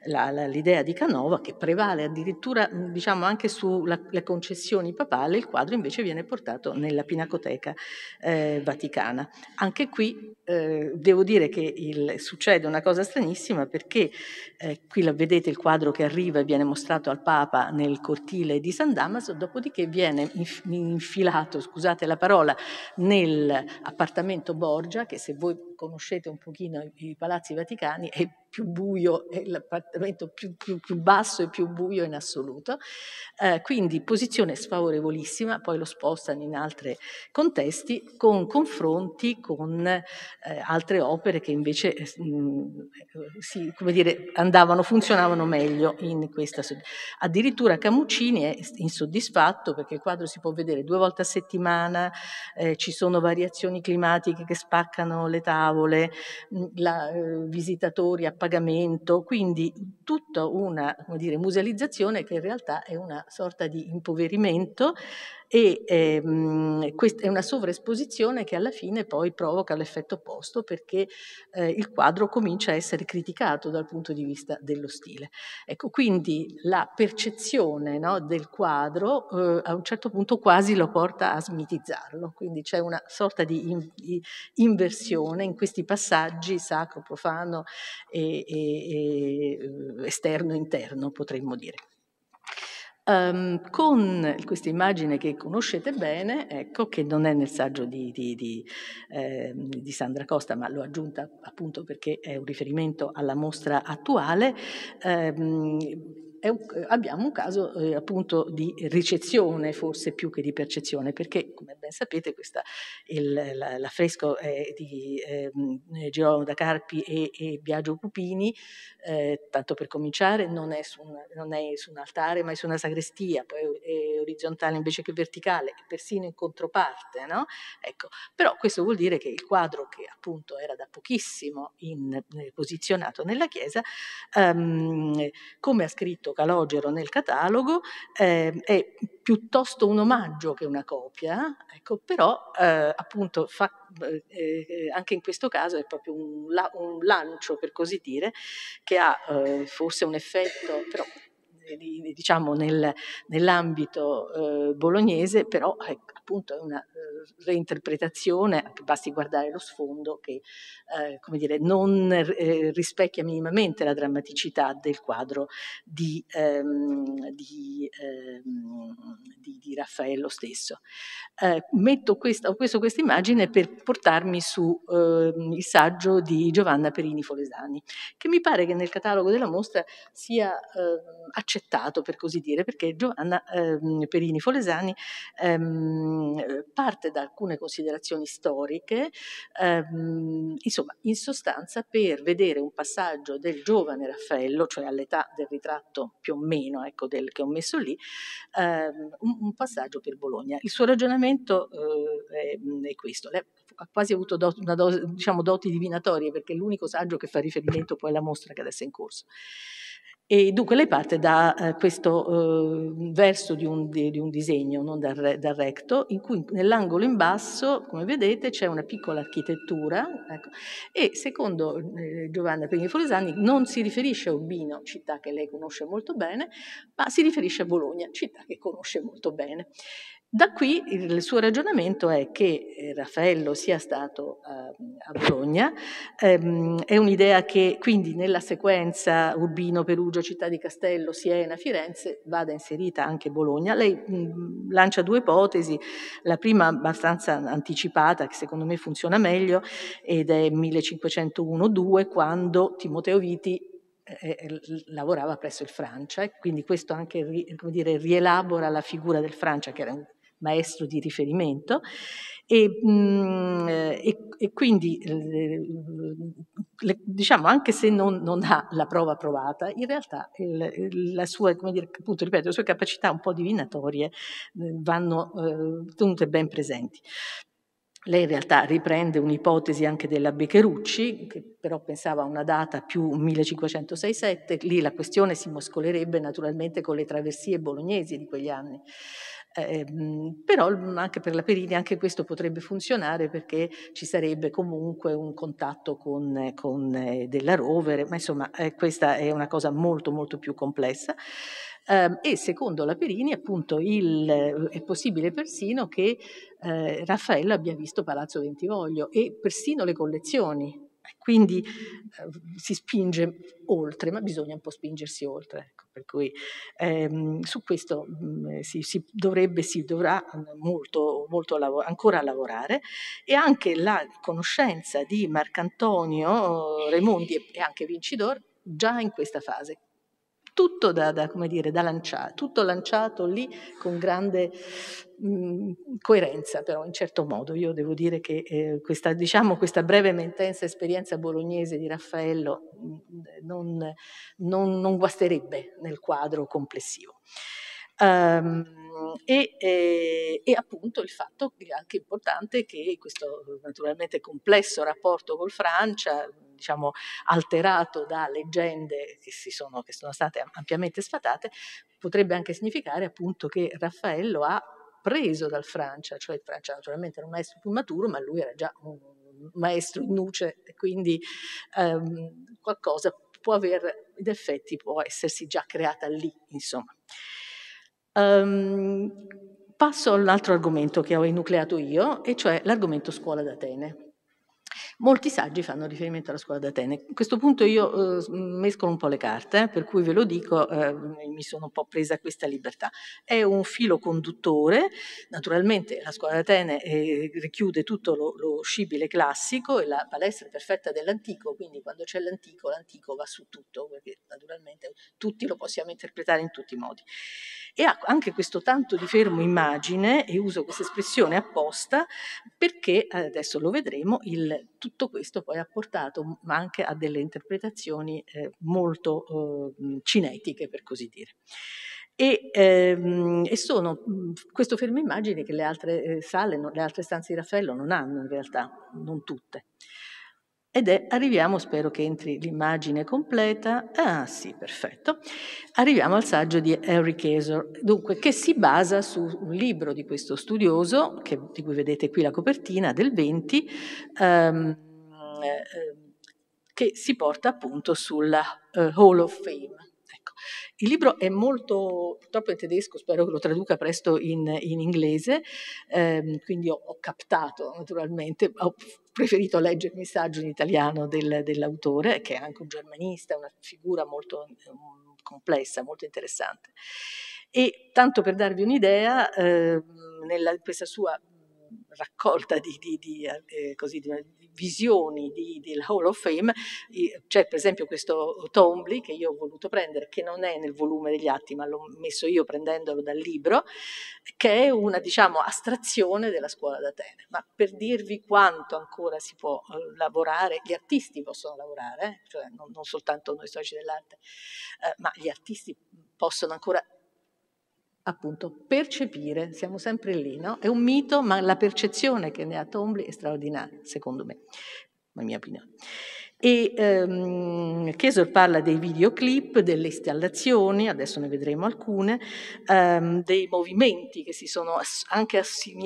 la, la, l'idea di Canova, che prevale addirittura diciamo, anche sulle concessioni papale, il quadro invece viene portato nella Pinacoteca eh, Vaticana. Anche qui eh, devo dire che il, succede una cosa stranissima perché eh, qui la, vedete il quadro che arriva e viene mostrato al al Papa nel cortile di San Damaso, dopodiché viene infilato, scusate la parola, nell'appartamento Borgia, che se voi conoscete un pochino i, palazzi vaticani, è più buio, è l'appartamento più, più, più basso e più buio in assoluto. Eh, quindi posizione sfavorevolissima, poi lo spostano in altri contesti con confronti con eh, altre opere che invece mh, eh, sì, mm, come dire, andavano, funzionavano meglio in questa. Addirittura Camuccini è insoddisfatto perché il quadro si può vedere due volte a settimana, eh, ci sono variazioni climatiche che spaccano le tavole tavole, mm, la, eh, visitatori a pagamento, quindi tutta una dire, musealizzazione che in realtà è una sorta di impoverimento e ehm, questa è una sovraesposizione che alla fine poi provoca l'effetto opposto perché eh, il quadro comincia a essere criticato dal punto di vista dello stile. Ecco, quindi la percezione no, del quadro eh, a un certo punto quasi lo porta a smitizzarlo, quindi c'è una sorta di, in, di inversione in questi passaggi sacro, profano e, e, e eh, esterno, interno, potremmo dire. Um, con questa immagine che conoscete bene, ecco, che non è nel saggio di, di, di, eh, di, Sandra Costa, ma l'ho aggiunta appunto perché è un riferimento alla mostra attuale, ehm, un, eh, abbiamo un caso eh, appunto di ricezione forse più che di percezione, perché come ben sapete questa, il, la, l'affresco è di ehm, eh, Girolamo da Carpi e, e Biagio Cupini, eh, tanto per cominciare non è, su un, non è, su un, altare ma è su una sagrestia, poi è orizzontale invece che verticale, persino in controparte, no? Ecco, però questo vuol dire che il quadro che appunto era da pochissimo in, eh, posizionato nella chiesa, ehm, come ha scritto detto Calogero nel catalogo, eh, è piuttosto un omaggio che una copia, ecco, però eh, appunto fa, eh, eh anche in questo caso è proprio un, un, lancio, per così dire, che ha eh, forse un effetto, però eh, diciamo nel, nell'ambito eh, bolognese, però ecco, appunto è una eh, reinterpretazione, basti guardare lo sfondo che eh, come dire, non eh, rispecchia minimamente la drammaticità del quadro di, ehm, di, ehm, di, di Raffaello stesso. Eh, metto questa, questa, questa, immagine per portarmi su ehm, il saggio di Giovanna Perini Folesani, che mi pare che nel catalogo della mostra sia ehm, accettato per così dire, perché Giovanna ehm, Perini Folesani ehm, Ehm, parte da alcune considerazioni storiche, ehm, insomma, in sostanza per vedere un passaggio del giovane Raffaello, cioè all'età del ritratto più o meno ecco, del, che ho messo lì, ehm, un, un, passaggio per Bologna. Il suo ragionamento eh, è, mm, è, questo. Lei ha quasi avuto do, una do, diciamo, doti divinatorie perché è l'unico saggio che fa riferimento poi alla mostra che adesso è in corso. E dunque lei parte da eh, questo eh, verso di un, di, di un, disegno, non dal, dal recto, in cui nell'angolo in basso, come vedete, c'è una piccola architettura ecco, e secondo eh, Giovanna Prini Folesani non si riferisce a Urbino, città che lei conosce molto bene, ma si riferisce a Bologna, città che conosce molto bene. Da qui il suo ragionamento è che eh, Raffaello sia stato a Bologna, ehm, è un'idea che quindi nella sequenza Urbino, Perugia, Città di Castello, Siena, Firenze vada inserita anche Bologna. Lei mm, lancia due ipotesi, la prima abbastanza anticipata, che secondo me funziona meglio, ed è 1501-2, quando Timoteo Viti eh, eh, lavorava presso il Francia e quindi questo anche dire, rielabora la figura del Francia che era un maestro di riferimento e, mm, e, e quindi eh, diciamo anche se non, non, ha la prova provata in realtà il, sua, dire, appunto, ripeto, le sue capacità un po' divinatorie eh, vanno eh, tenute ben presenti. Lei in realtà riprende un'ipotesi anche della Becherucci, che però pensava a una data più 1567, lì la questione si mescolerebbe naturalmente con le traversie bolognesi di quegli anni. Eh, però mhmm, anche per la perinia anche questo potrebbe funzionare perché ci sarebbe comunque un contatto con, eh, con eh, della rovere, ma insomma eh, questa è una cosa molto molto più complessa. Ehm, e secondo la Perini appunto il, eh, è possibile persino che eh, Raffaello abbia visto Palazzo Ventivoglio e persino le collezioni quindi eh, si spinge oltre, ma bisogna un po' spingersi oltre. Ecco. Per cui ehm, su questo mh, mm, si, si, dovrebbe, si dovrà molto, molto lav- ancora lavorare e anche la conoscenza di Marcantonio eh, Remondi e anche Vincidor già in questa fase, tutto da, da, come dire, da lanciare, tutto lanciato lì con grande mh, coerenza, però in certo modo. Io devo dire che eh, questa, diciamo, questa, breve ma intensa esperienza bolognese di Raffaello mh, non, non, non, guasterebbe nel quadro complessivo. Um, e, e, eh, e, appunto il fatto è anche importante che questo naturalmente complesso rapporto con Francia, diciamo alterato da leggende che, sono, che sono state ampiamente sfatate, potrebbe anche significare appunto che Raffaello ha preso dal Francia, cioè il Francia naturalmente era un maestro più maturo, ma lui era già un maestro in nuce, e quindi ehm, qualcosa può aver, in effetti può essersi già creata lì, insomma. Um, passo all'altro argomento che ho enucleato io, e cioè l'argomento scuola d'Atene. Molti saggi fanno riferimento alla scuola d'Atene. A questo punto io eh, mescolo un po' le carte, eh, per cui ve lo dico, eh, mi sono un po' presa questa libertà. È un filo conduttore, naturalmente la scuola d'Atene eh, richiude tutto lo, lo, scibile classico e la palestra perfetta dell'antico, quindi quando c'è l'antico, l'antico va su tutto, perché naturalmente tutti lo possiamo interpretare in tutti i modi. E ha anche questo tanto di fermo immagine, e uso questa espressione apposta, perché eh, adesso lo vedremo, il tutto questo poi ha portato anche a delle interpretazioni eh, molto eh, cinetiche, per così dire. E, ehm, e, sono mhmm, questo fermo immagini che le altre eh, sale, le altre stanze di Raffaello non hanno in realtà, non tutte. Ed è, arriviamo, spero che entri l'immagine completa, ah sì, perfetto, arriviamo al saggio di Henry Kesor, dunque che si basa su un libro di questo studioso, che, di cui vedete qui la copertina, del 20, ehm, eh, ehm, che si porta appunto sulla eh, Hall of Fame, il libro è molto, purtroppo in tedesco, spero che lo traduca presto in, in inglese, ehm, quindi ho, ho, captato naturalmente, ho preferito leggere il messaggio in italiano del, dell'autore, che è anche un germanista, una figura molto um, complessa, molto interessante. E tanto per darvi un'idea, eh, nella, questa sua mm, raccolta di, di, di, eh, così, di, visioni di, di Hall of Fame, c'è per esempio questo Tombly che io ho voluto prendere, che non è nel volume degli atti, ma l'ho messo io prendendolo dal libro, che è una diciamo astrazione della scuola d'Atene. Ma per dirvi quanto ancora si può eh, lavorare, gli artisti possono lavorare, eh, cioè non, non soltanto noi storici dell'arte, eh, ma gli artisti possono ancora appunto percepire, siamo sempre lì, no? È un mito, ma la percezione che ne ha Tombly è straordinaria, secondo me, la mia opinione. E ehm, Kesor parla dei videoclip, delle installazioni, adesso ne vedremo alcune, ehm, dei movimenti che si sono anche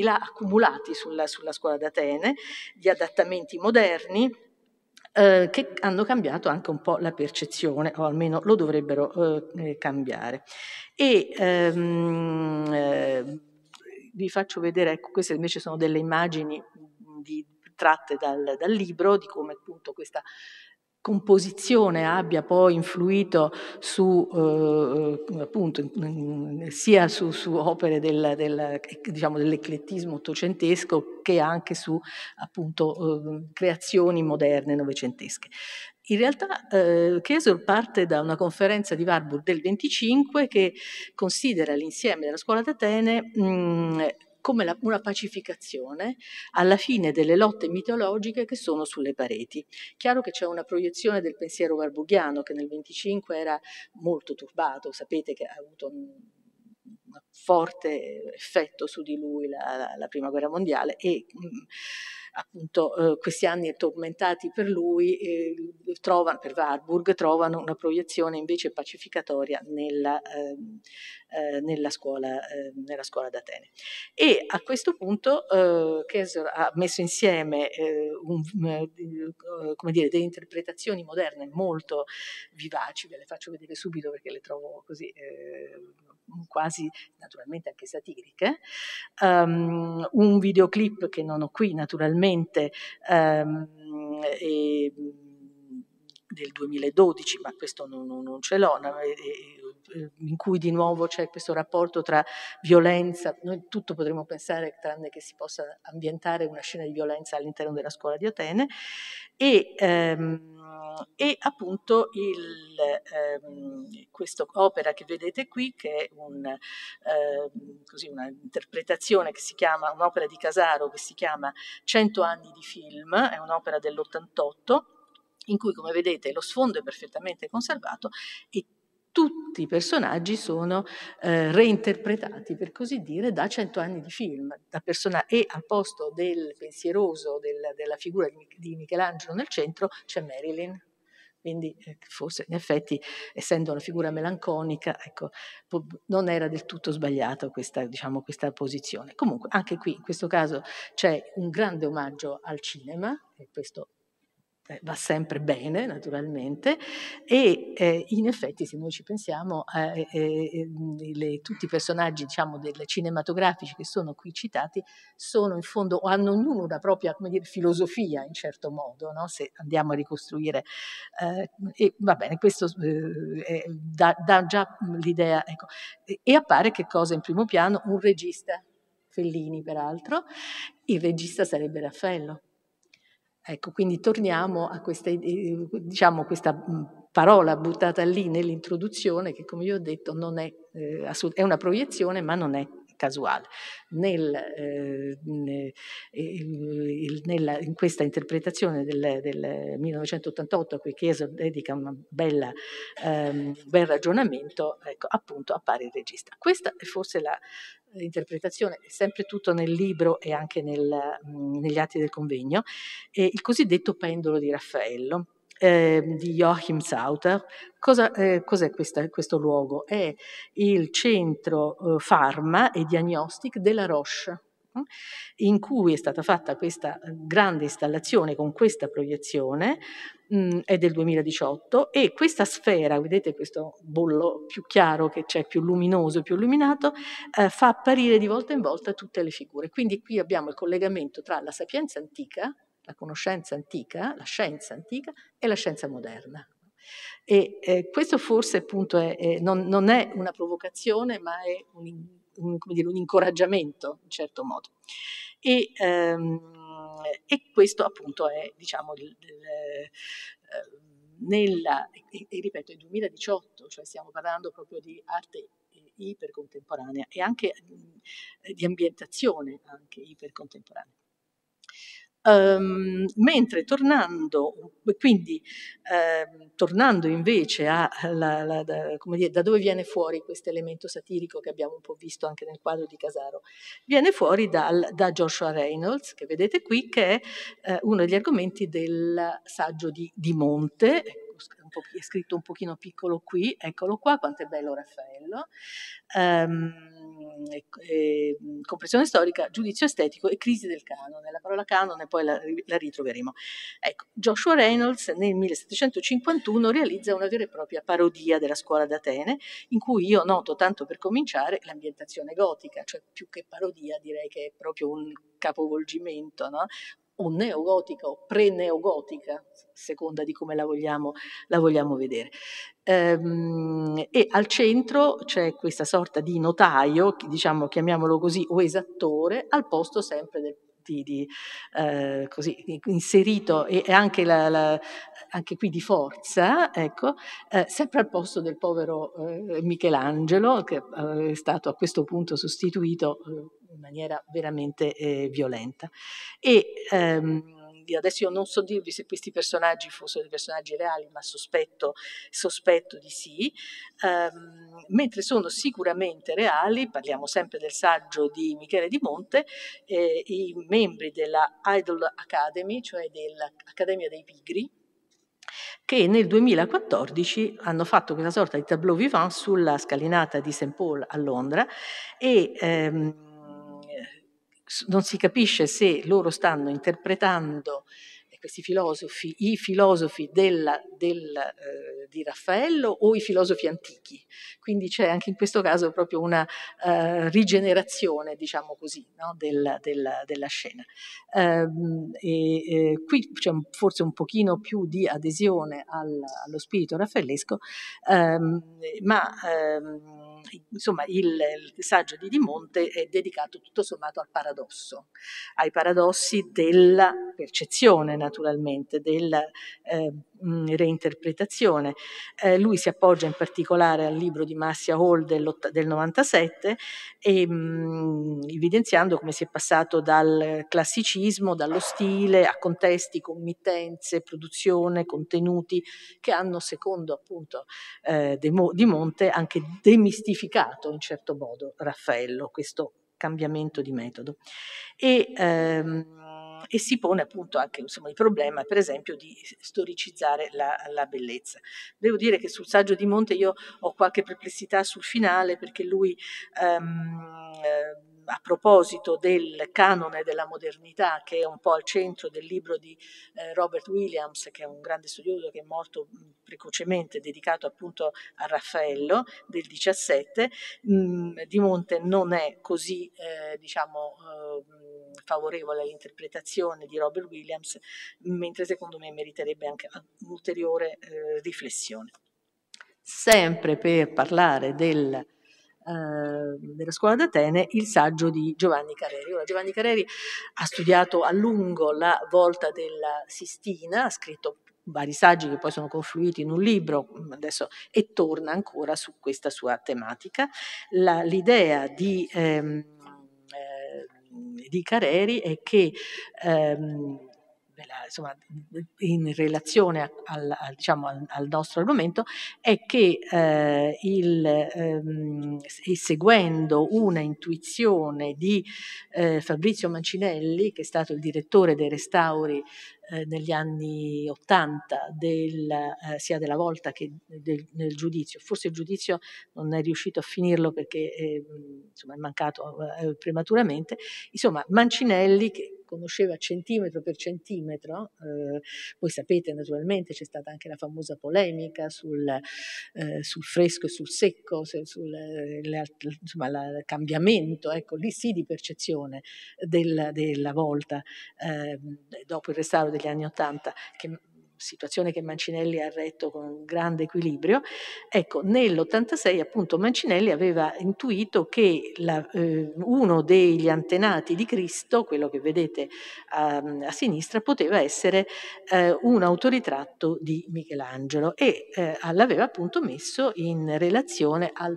accumulati sulla, sulla scuola d'Atene, di adattamenti moderni, eh, che hanno cambiato anche un po' la percezione, o almeno lo dovrebbero eh, eh, cambiare. E, ehm, eh, vi faccio vedere, ecco, queste invece sono delle immagini di, tratte dal, dal libro di come appunto questa composizione abbia poi influito su, eh, eh appunto, sia su, su opere del, del, diciamo, dell'eclettismo ottocentesco che anche su appunto, eh, creazioni moderne novecentesche. In realtà eh, Chiesor parte da una conferenza di Warburg del 25 che considera l'insieme della scuola d'Atene mm, come la, una pacificazione alla fine delle lotte mitologiche che sono sulle pareti. Chiaro che c'è una proiezione del pensiero barbughiano che nel 25 era molto turbato, sapete che ha avuto un forte effetto su di lui la, la, la prima guerra mondiale e mh, mm, appunto eh, questi anni tormentati per lui eh, trovano, per Warburg trovano una proiezione invece pacificatoria nella, ehm, eh, nella, scuola, ehm, nella scuola, d'Atene. E a questo punto eh, Kessler ha messo insieme eh, un, eh, dire, delle interpretazioni moderne molto vivaci, ve le faccio vedere subito perché le trovo così eh, quasi naturalmente anche satiriche, um, un videoclip che non ho qui naturalmente, totalmente ehm, e, del 2012, ma questo non, non ce l'ho, in cui di nuovo c'è questo rapporto tra violenza, noi tutto potremmo pensare tranne che si possa ambientare una scena di violenza all'interno della scuola di Atene, e, ehm, e appunto ehm, questa opera che vedete qui, che è un, ehm, così, una che si chiama, un'opera di Casaro che si chiama 100 anni di film, è un'opera dell'88, in cui come vedete lo sfondo è perfettamente conservato e tutti i personaggi sono eh, reinterpretati, per così dire, da cento anni di film, persona- e al posto del pensieroso, del, della figura di, di Michelangelo nel centro, c'è Marilyn. Quindi eh, forse in effetti, essendo una figura melanconica, ecco, po- non era del tutto sbagliata questa, diciamo, questa, posizione. Comunque, anche qui, in questo caso, c'è un grande omaggio al cinema, e questo eh, va sempre bene naturalmente e eh, in effetti se noi ci pensiamo eh, eh, eh le, tutti i personaggi diciamo, cinematografici che sono qui citati sono in fondo hanno ognuno una propria dire, filosofia in certo modo no? se andiamo a ricostruire eh, e va bene questo dà, dà, già l'idea ecco. e, e appare che cosa in primo piano un regista Fellini peraltro il regista sarebbe Raffaello Ecco, quindi torniamo a questa, diciamo, questa parola buttata lì nell'introduzione che, come vi ho detto, è, eh, è una proiezione ma non è casuale. Nel, eh, nella, in questa interpretazione del, del 1988 a cui Chiesa dedica un ehm, bel ragionamento, ecco, appunto appare il regista. Questa è forse la eh, interpretazione, sempre tutto nel libro e anche nel, mh, mm, negli atti del convegno, eh, il cosiddetto pendolo di Raffaello eh, di Joachim Sauter. Cosa, eh, cos'è questa, questo luogo? È il centro eh, Pharma e Diagnostic della Roche mm, in cui è stata fatta questa grande installazione con questa proiezione, mh, mm, è del 2018, e questa sfera, vedete questo bollo più chiaro che c'è, più luminoso, più illuminato, eh, fa apparire di volta in volta tutte le figure. Quindi qui abbiamo il collegamento tra la sapienza antica, la conoscenza antica, la scienza antica e la scienza moderna. E eh, questo forse appunto è, è, non, non, è una provocazione, ma è un, un, dire, un incoraggiamento in certo modo. E, ehm, e questo appunto è, diciamo, il, il, eh, nella, e, e ripeto, il 2018, cioè stiamo parlando proprio di arte ipercontemporanea e anche mm, di ambientazione anche ipercontemporanea. Um, mentre tornando, quindi, eh, tornando invece a la, la, da, dire, da dove viene fuori questo elemento satirico che abbiamo un po' visto anche nel quadro di Casaro, viene fuori dal, da Joshua Reynolds, che vedete qui, che è eh, uno degli argomenti del saggio di, di Monte, è scritto un pochino piccolo qui, eccolo qua, quanto è bello Raffaello. Um, eh, comprensione storica, giudizio estetico e crisi del canone. La parola canone poi la, la ritroveremo. Ecco, Joshua Reynolds nel 1751 realizza una vera e propria parodia della scuola d'Atene, in cui io noto tanto per cominciare l'ambientazione gotica, cioè più che parodia direi che è proprio un capovolgimento, no? o neogotica o pre-neogotica, seconda di come la vogliamo, la vogliamo vedere. Ehm, e al centro c'è questa sorta di notaio, diciamo, chiamiamolo così, o esattore, al posto sempre del partiti, eh, così inserito e, anche, la, la, anche, qui di forza, ecco, eh, sempre al posto del povero eh, Michelangelo che eh, è stato a questo punto sostituito eh, in maniera veramente eh, violenta. E, ehm, quindi adesso io non so dirvi se questi personaggi fossero dei personaggi reali, ma sospetto, sospetto di sì, um, mentre sono sicuramente reali, parliamo sempre del saggio di Michele Di Monte, eh, i membri della Idol Academy, cioè dell'Accademia dei Pigri, che nel 2014 hanno fatto questa sorta di tableau vivant sulla scalinata di St. Paul a Londra e ehm, non si capisce se loro stanno interpretando questi filosofi, i filosofi della, del, eh, di Raffaello o i filosofi antichi. Quindi c'è anche in questo caso proprio una eh, rigenerazione, diciamo così, no? del, del, della scena. Ehm, e, qui c'è forse un pochino più di adesione al, allo spirito raffaellesco, ehm, ma ehm, insomma il, il, saggio di Di Monte è dedicato tutto sommato al paradosso, ai paradossi della percezione naturale naturalmente della eh, mm, reinterpretazione. Eh, lui si appoggia in particolare al libro di Marcia Hall del, del 97 e, mh, mm, evidenziando come si è passato dal classicismo, dallo stile a contesti, committenze, produzione, contenuti che hanno secondo appunto eh, Di Monte anche demistificato in certo modo Raffaello, questo cambiamento di metodo. E, ehm, e si pone appunto anche insomma, il problema, per esempio, di storicizzare la, la, bellezza. Devo dire che sul saggio di Monte io ho qualche perplessità sul finale perché lui... Um, a proposito del canone della modernità che è un po' al centro del libro di eh, Robert Williams, che è un grande studioso che è morto precocemente dedicato appunto a Raffaello del 17, mh, Di Monte non è così eh, diciamo eh, favorevole all'interpretazione di Robert Williams, mentre secondo me meriterebbe anche un'ulteriore eh, riflessione. Sempre per parlare del Ehm, della scuola d'Atene il saggio di Giovanni Careri. Ora, Giovanni Careri ha studiato a lungo la volta della Sistina, ha scritto vari saggi che poi sono confluiti in un libro mm, adesso, e torna ancora su questa sua tematica. La, l'idea di, ehm, eh, di, Careri è che ehm, nella, insomma, in relazione al, al, diciamo, al, al, nostro argomento è che eh, il, ehm, seguendo una intuizione di eh, Fabrizio Mancinelli, che è stato il direttore dei restauri eh, negli anni 80 del, eh, sia della volta che del, del, giudizio, forse il giudizio non è riuscito a finirlo perché ehm, insomma, è mancato eh, prematuramente, insomma Mancinelli che conosceva centimetro per centimetro, eh, voi sapete naturalmente c'è stata anche la famosa polemica sul, eh, sul fresco e sul secco, sul, sul eh, le, insomma, il cambiamento, ecco, lì sì di percezione del, della volta eh, dopo il restauro degli anni Ottanta, che situazione che Mancinelli ha retto con grande equilibrio. Ecco, nell'86 appunto Mancinelli aveva intuito che la, eh, uno degli antenati di Cristo, quello che vedete a, a sinistra, poteva essere eh, un autoritratto di Michelangelo e eh, l'aveva appunto messo in relazione al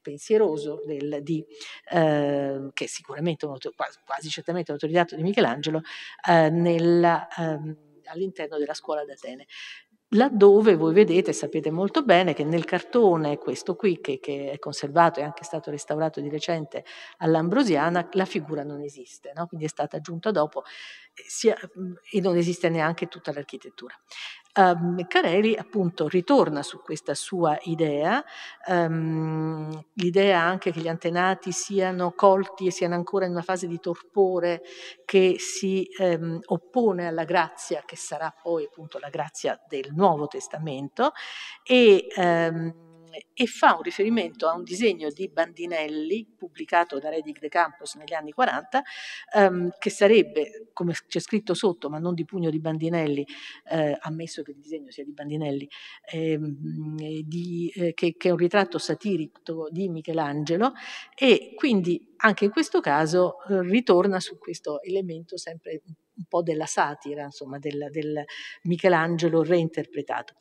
pensieroso del, di, eh, che è sicuramente un, quasi, quasi certamente un autoritratto di Michelangelo eh, nella, eh, all'interno della scuola d'Atene laddove voi vedete, sapete molto bene che nel cartone, questo qui che, che è conservato e anche stato restaurato di recente all'Ambrosiana, la figura non esiste, no? quindi è stata aggiunta dopo eh, sia, mm, e non esiste neanche tutta l'architettura. Um, ehm, Carelli appunto ritorna su questa sua idea, um, l'idea anche che gli antenati siano colti e siano ancora in una fase di torpore che si um, oppone alla grazia che sarà poi appunto la grazia del Nuovo Testamento e e fa un riferimento a un disegno di Bandinelli pubblicato da Redick de Campos negli anni 40 ehm, che sarebbe, come c'è scritto sotto, ma non di pugno di Bandinelli, eh, ammesso che il disegno sia di Bandinelli, ehm, eh, di, eh, che, che, è un ritratto satirico di Michelangelo e quindi anche in questo caso eh, ritorna su questo elemento sempre un po' della satira, insomma, del, del Michelangelo reinterpretato.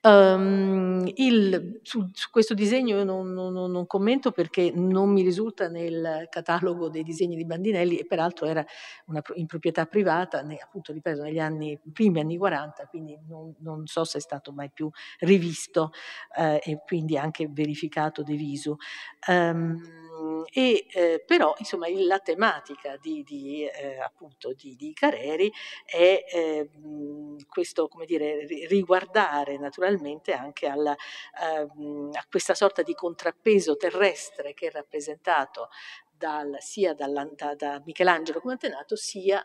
Um, il, su, su, questo disegno non, non, non, commento perché non mi risulta nel catalogo dei disegni di Bandinelli e peraltro era una, in proprietà privata, ne, appunto ripeto, negli anni, primi anni 40, quindi non, non so se è stato mai più rivisto eh, e quindi anche verificato de visu. Um, ehm, Mhmm, e, eh, però insomma, la tematica di, di, eh, appunto, di, di Careri è eh, questo come dire, riguardare naturalmente anche alla, ehm, a questa sorta di contrappeso terrestre che è rappresentato dal, sia da, da, Michelangelo come antenato sia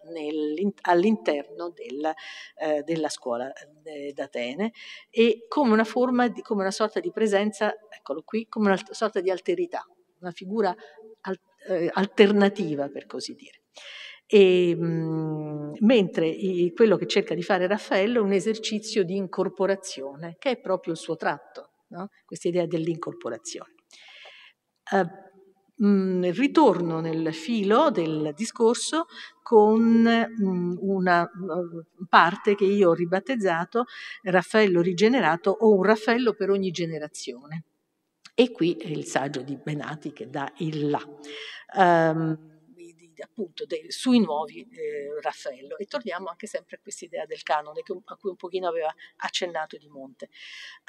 all'interno del, eh, della scuola eh, d'Atene e come una forma, di, come una sorta di presenza, eccolo qui, come una sorta di alterità una figura eh, alternativa, per così dire. E, ehm, mentre quello che cerca di fare Raffaello è un esercizio di incorporazione, che è proprio il suo tratto, no? questa idea dell'incorporazione. Uh, eh, mh, mm, ritorno nel filo del discorso con mh, mm, una mh, mm, parte che io ho ribattezzato Raffaello rigenerato o un Raffaello per ogni generazione e qui è il saggio di Benati che dà il là. Um, appunto dei, sui nuovi eh, Raffaello e torniamo anche sempre a questa idea del canone che, a cui un pochino aveva accennato Di Monte.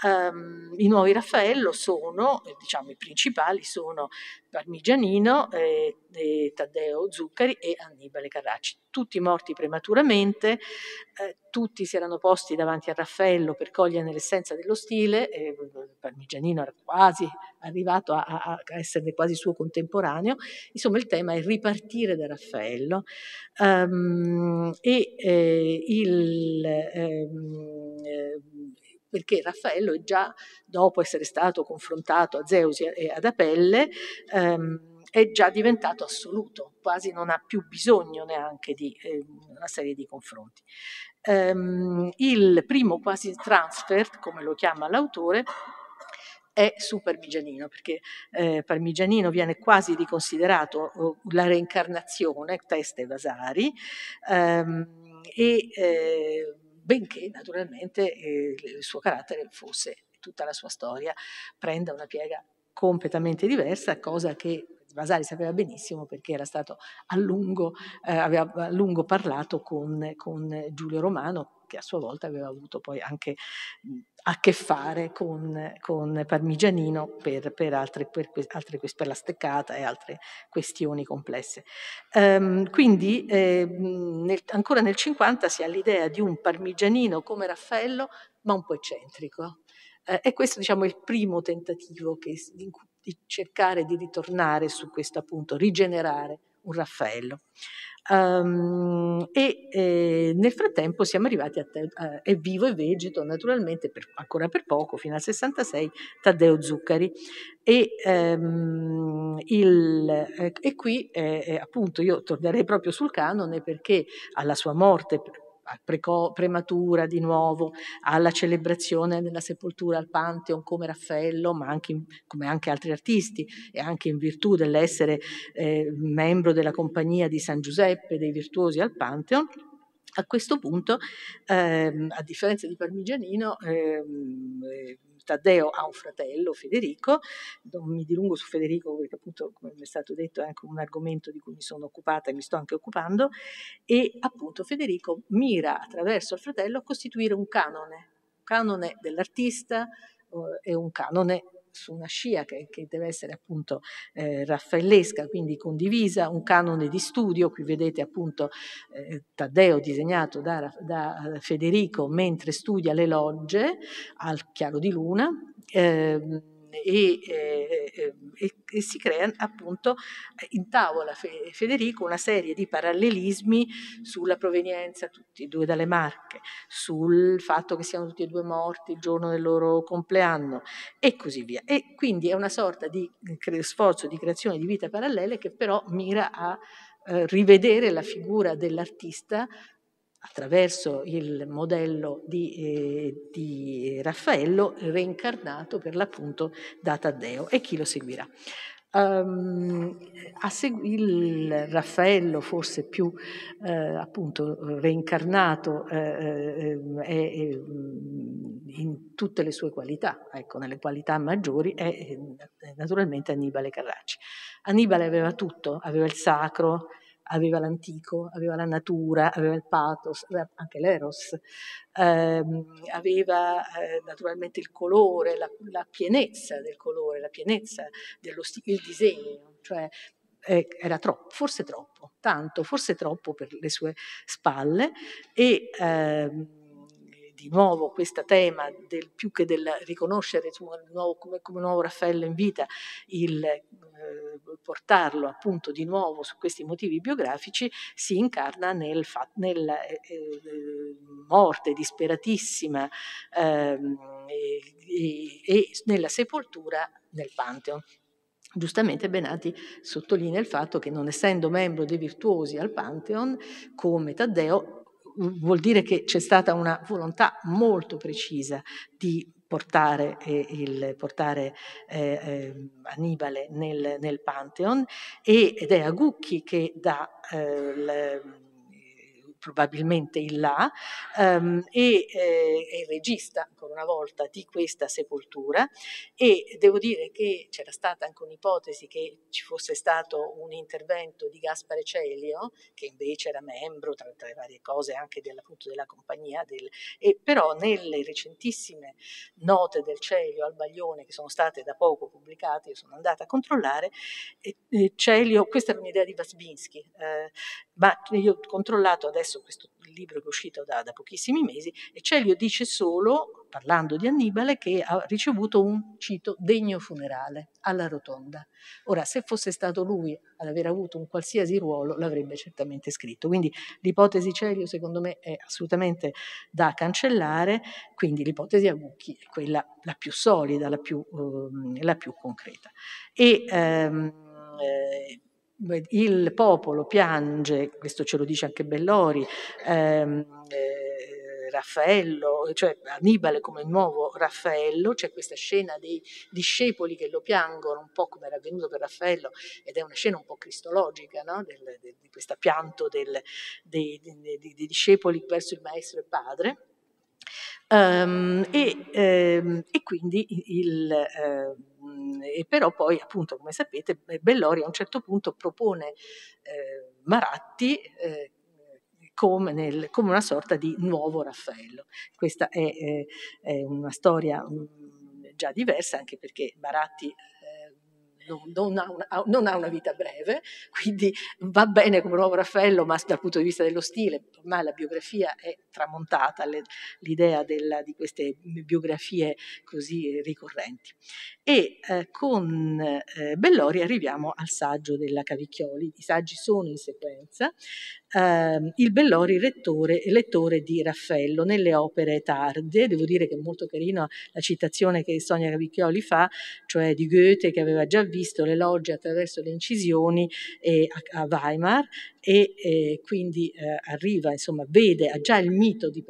Um, I nuovi Raffaello sono, eh, diciamo i principali sono Parmigianino, eh, eh, Taddeo Zuccari e Annibale Carracci, tutti morti prematuramente, eh, tutti si erano posti davanti a Raffaello per cogliere l'essenza dello stile, eh, Parmigianino era quasi arrivato a, a, essere quasi suo contemporaneo, insomma il tema è ripartire da Raffaello um, e eh, il... Ehm, eh, perché Raffaello già dopo essere stato confrontato a Zeus e ad Apelle ehm, è già diventato assoluto, quasi non ha più bisogno neanche di eh, una serie di confronti. Ehm, il primo quasi transfert, come lo chiama l'autore, è su Parmigianino, perché eh, Parmigianino viene quasi riconsiderato oh, la reincarnazione, teste Vasari, ehm, e eh, benché naturalmente eh, il suo carattere fosse, tutta la sua storia, prenda una piega completamente diversa, cosa che Vasari sapeva benissimo perché era stato a lungo, eh, aveva a lungo parlato con, con Giulio Romano, che a sua volta aveva avuto poi anche mhmm, a che fare con, con Parmigianino per, per, altre, per, altre, per, la steccata e altre questioni complesse. Um, quindi eh, nel, ancora nel 50 si ha l'idea di un Parmigianino come Raffaello, ma un po' eccentrico. Eh, e questo diciamo, è il primo tentativo che, di, di cercare di ritornare su questo appunto, rigenerare un Raffaello. Um, e eh, nel frattempo siamo arrivati a, te- a, eh, è vivo e vegeto naturalmente per, ancora per poco fino al 66 Taddeo Zuccari e, um, il, eh, e qui eh, eh, appunto io tornerei proprio sul canone perché alla sua morte preco- prematura di nuovo, alla celebrazione della sepoltura al Pantheon come Raffaello, ma anche in, come anche altri artisti e anche in virtù dell'essere eh, membro della compagnia di San Giuseppe dei Virtuosi al Pantheon. A questo punto, ehm, a differenza di Parmigianino, ehm, Taddeo ha un fratello, Federico, non mi dilungo su Federico perché appunto, come mi è stato detto, è anche un argomento di cui mi sono occupata e mi sto anche occupando, e appunto Federico mira attraverso il fratello a costituire un canone, un canone dell'artista, eh, e un canone su una scia che, che deve essere appunto eh, raffaellesca, quindi condivisa, un canone di studio, qui vedete appunto eh, Taddeo disegnato da, da, eh, Federico mentre studia le logge al chiaro di luna. Eh, e, eh, eh, e, e, si crea appunto in tavola Federico una serie di parallelismi sulla provenienza tutti e due dalle Marche, sul fatto che siano tutti e due morti il giorno del loro compleanno e così via. E quindi è una sorta di sforzo di creazione di vite parallele che però mira a eh, rivedere la figura dell'artista attraverso il modello di, eh, di Raffaello reincarnato per l'appunto da Taddeo e chi lo seguirà. Um, il Raffaello, forse più eh, appunto reincarnato, eh, eh, mm, in tutte le sue qualità, ecco, nelle qualità maggiori, è naturalmente Annibale Carracci. Annibale aveva tutto, aveva il sacro, aveva l'antico, aveva la natura, aveva il pathos, aveva eh, anche l'eros, ehm, aveva eh, naturalmente il colore, la, la, pienezza del colore, la pienezza dello stile, il disegno, cioè eh, era troppo, forse troppo, tanto, forse troppo per le sue spalle e ehm, di nuovo questo tema del, più che del riconoscere nuovo, come, come, nuovo Raffaello in vita, il eh, portarlo appunto di nuovo su questi motivi biografici, si incarna nel, nella eh, eh, morte disperatissima eh, e, e nella sepoltura nel Pantheon. Giustamente Benati sottolinea il fatto che non essendo membro dei virtuosi al Pantheon, come Taddeo, Mm, vuol dire che c'è stata una volontà molto precisa di portare, eh, il, portare eh, eh Annibale nel, nel Pantheon ed è Agucchi che dà... Eh, le, probabilmente in là, um, e eh, è il regista, ancora una volta, di questa sepoltura e devo dire che c'era stata anche un'ipotesi che ci fosse stato un intervento di Gaspare Celio, che invece era membro, tra, tra le varie cose, anche dell'appunto della compagnia, del, e però nelle recentissime note del Celio al Baglione, che sono state da poco pubblicate, io sono andata a controllare, e, e Celio, questa era un'idea di Vasbinsky, eh, ma io ho controllato adesso questo libro che è uscito da, da pochissimi mesi e Celio dice solo, parlando di Annibale, che ha ricevuto un, cito, degno funerale alla rotonda. Ora, se fosse stato lui ad aver avuto un qualsiasi ruolo, l'avrebbe certamente scritto. Quindi l'ipotesi Celio, secondo me, è assolutamente da cancellare, quindi l'ipotesi Agucchi è quella la più solida, la più, eh, la più concreta. E, ehm, eh, il popolo piange, questo ce lo dice anche Bellori, ehm, eh, Raffaello, cioè Annibale come nuovo Raffaello, c'è cioè questa scena dei discepoli che lo piangono, un po' come era avvenuto per Raffaello, ed è una scena un po' cristologica, no? del, del, di questo pianto del, dei, dei, dei discepoli verso il maestro e padre. Um, e, ehm, e, quindi il, eh, Ehm, e però poi, appunto, come sapete, eh, Bellori a un certo punto propone eh, Maratti eh, come, nel, come, una sorta di nuovo Raffaello. Questa è, eh, è una storia mm, già diversa, anche perché Maratti non ha, una, non ha una vita breve, quindi va bene come nuovo Raffaello, ma dal punto di vista dello stile, ormai la biografia è tramontata, le, l'idea della, di queste biografie così ricorrenti. E eh, con eh, Bellori arriviamo al saggio della Cavicchioli, i saggi sono in sequenza, eh, il Bellori rettore, lettore di Raffaello nelle opere tarde. Devo dire che è molto carina la citazione che Sonia Cavicchioli fa, cioè di Goethe che aveva già visto le logge attraverso le incisioni eh, a, a, Weimar e eh, quindi arriva, insomma, vede, ha già il mito di,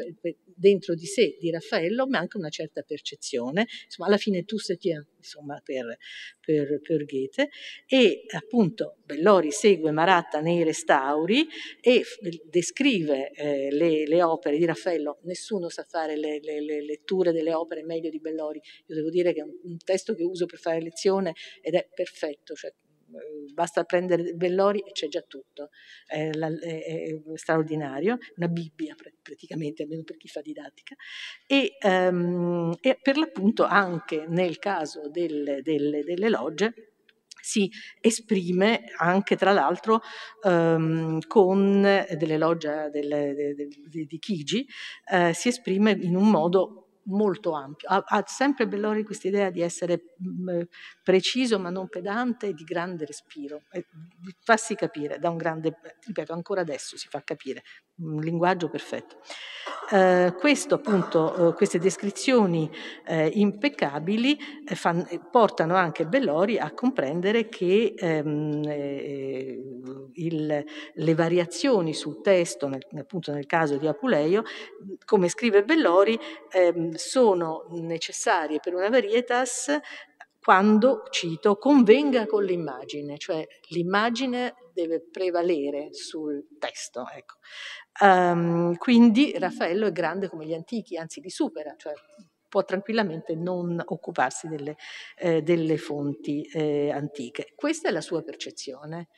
dentro di sé di Raffaello, ma anche una certa percezione, insomma alla fine tu se ti insomma per, per, per Goethe e appunto Bellori segue Maratta nei restauri e descrive eh, le, le, opere di Raffaello, nessuno sa fare le, le, le, letture delle opere meglio di Bellori, io devo dire che è un, un testo che uso per fare lezione ed è perfetto, cioè Ehm, basta prendere Bellori e c'è già tutto, è, è, straordinario, una Bibbia praticamente, almeno per chi fa didattica, e, um, e per l'appunto anche nel caso delle, delle, delle logge si esprime anche tra l'altro ehm, con dell'elogia del, de, de, di Chigi, eh, si esprime in un modo molto ampio. Ha, ha sempre Bellori questa idea di essere mh, mm, eh, preciso ma non pedante e di grande respiro. E, farsi capire da un grande, eh, ripeto, ancora adesso si fa capire un linguaggio perfetto. Eh, questo, appunto, eh, queste descrizioni eh, impeccabili eh, fan, eh, portano anche Bellori a comprendere che ehm, eh, il, le variazioni sul testo, nel, appunto nel caso di Apuleio, come scrive Bellori, ehm, sono necessarie per una varietas quando, cito, convenga con l'immagine, cioè l'immagine deve prevalere sul testo. Ecco. Um, quindi Raffaello è grande come gli antichi, anzi li supera, cioè può tranquillamente non occuparsi delle, eh, delle fonti eh, antiche. Questa è la sua percezione.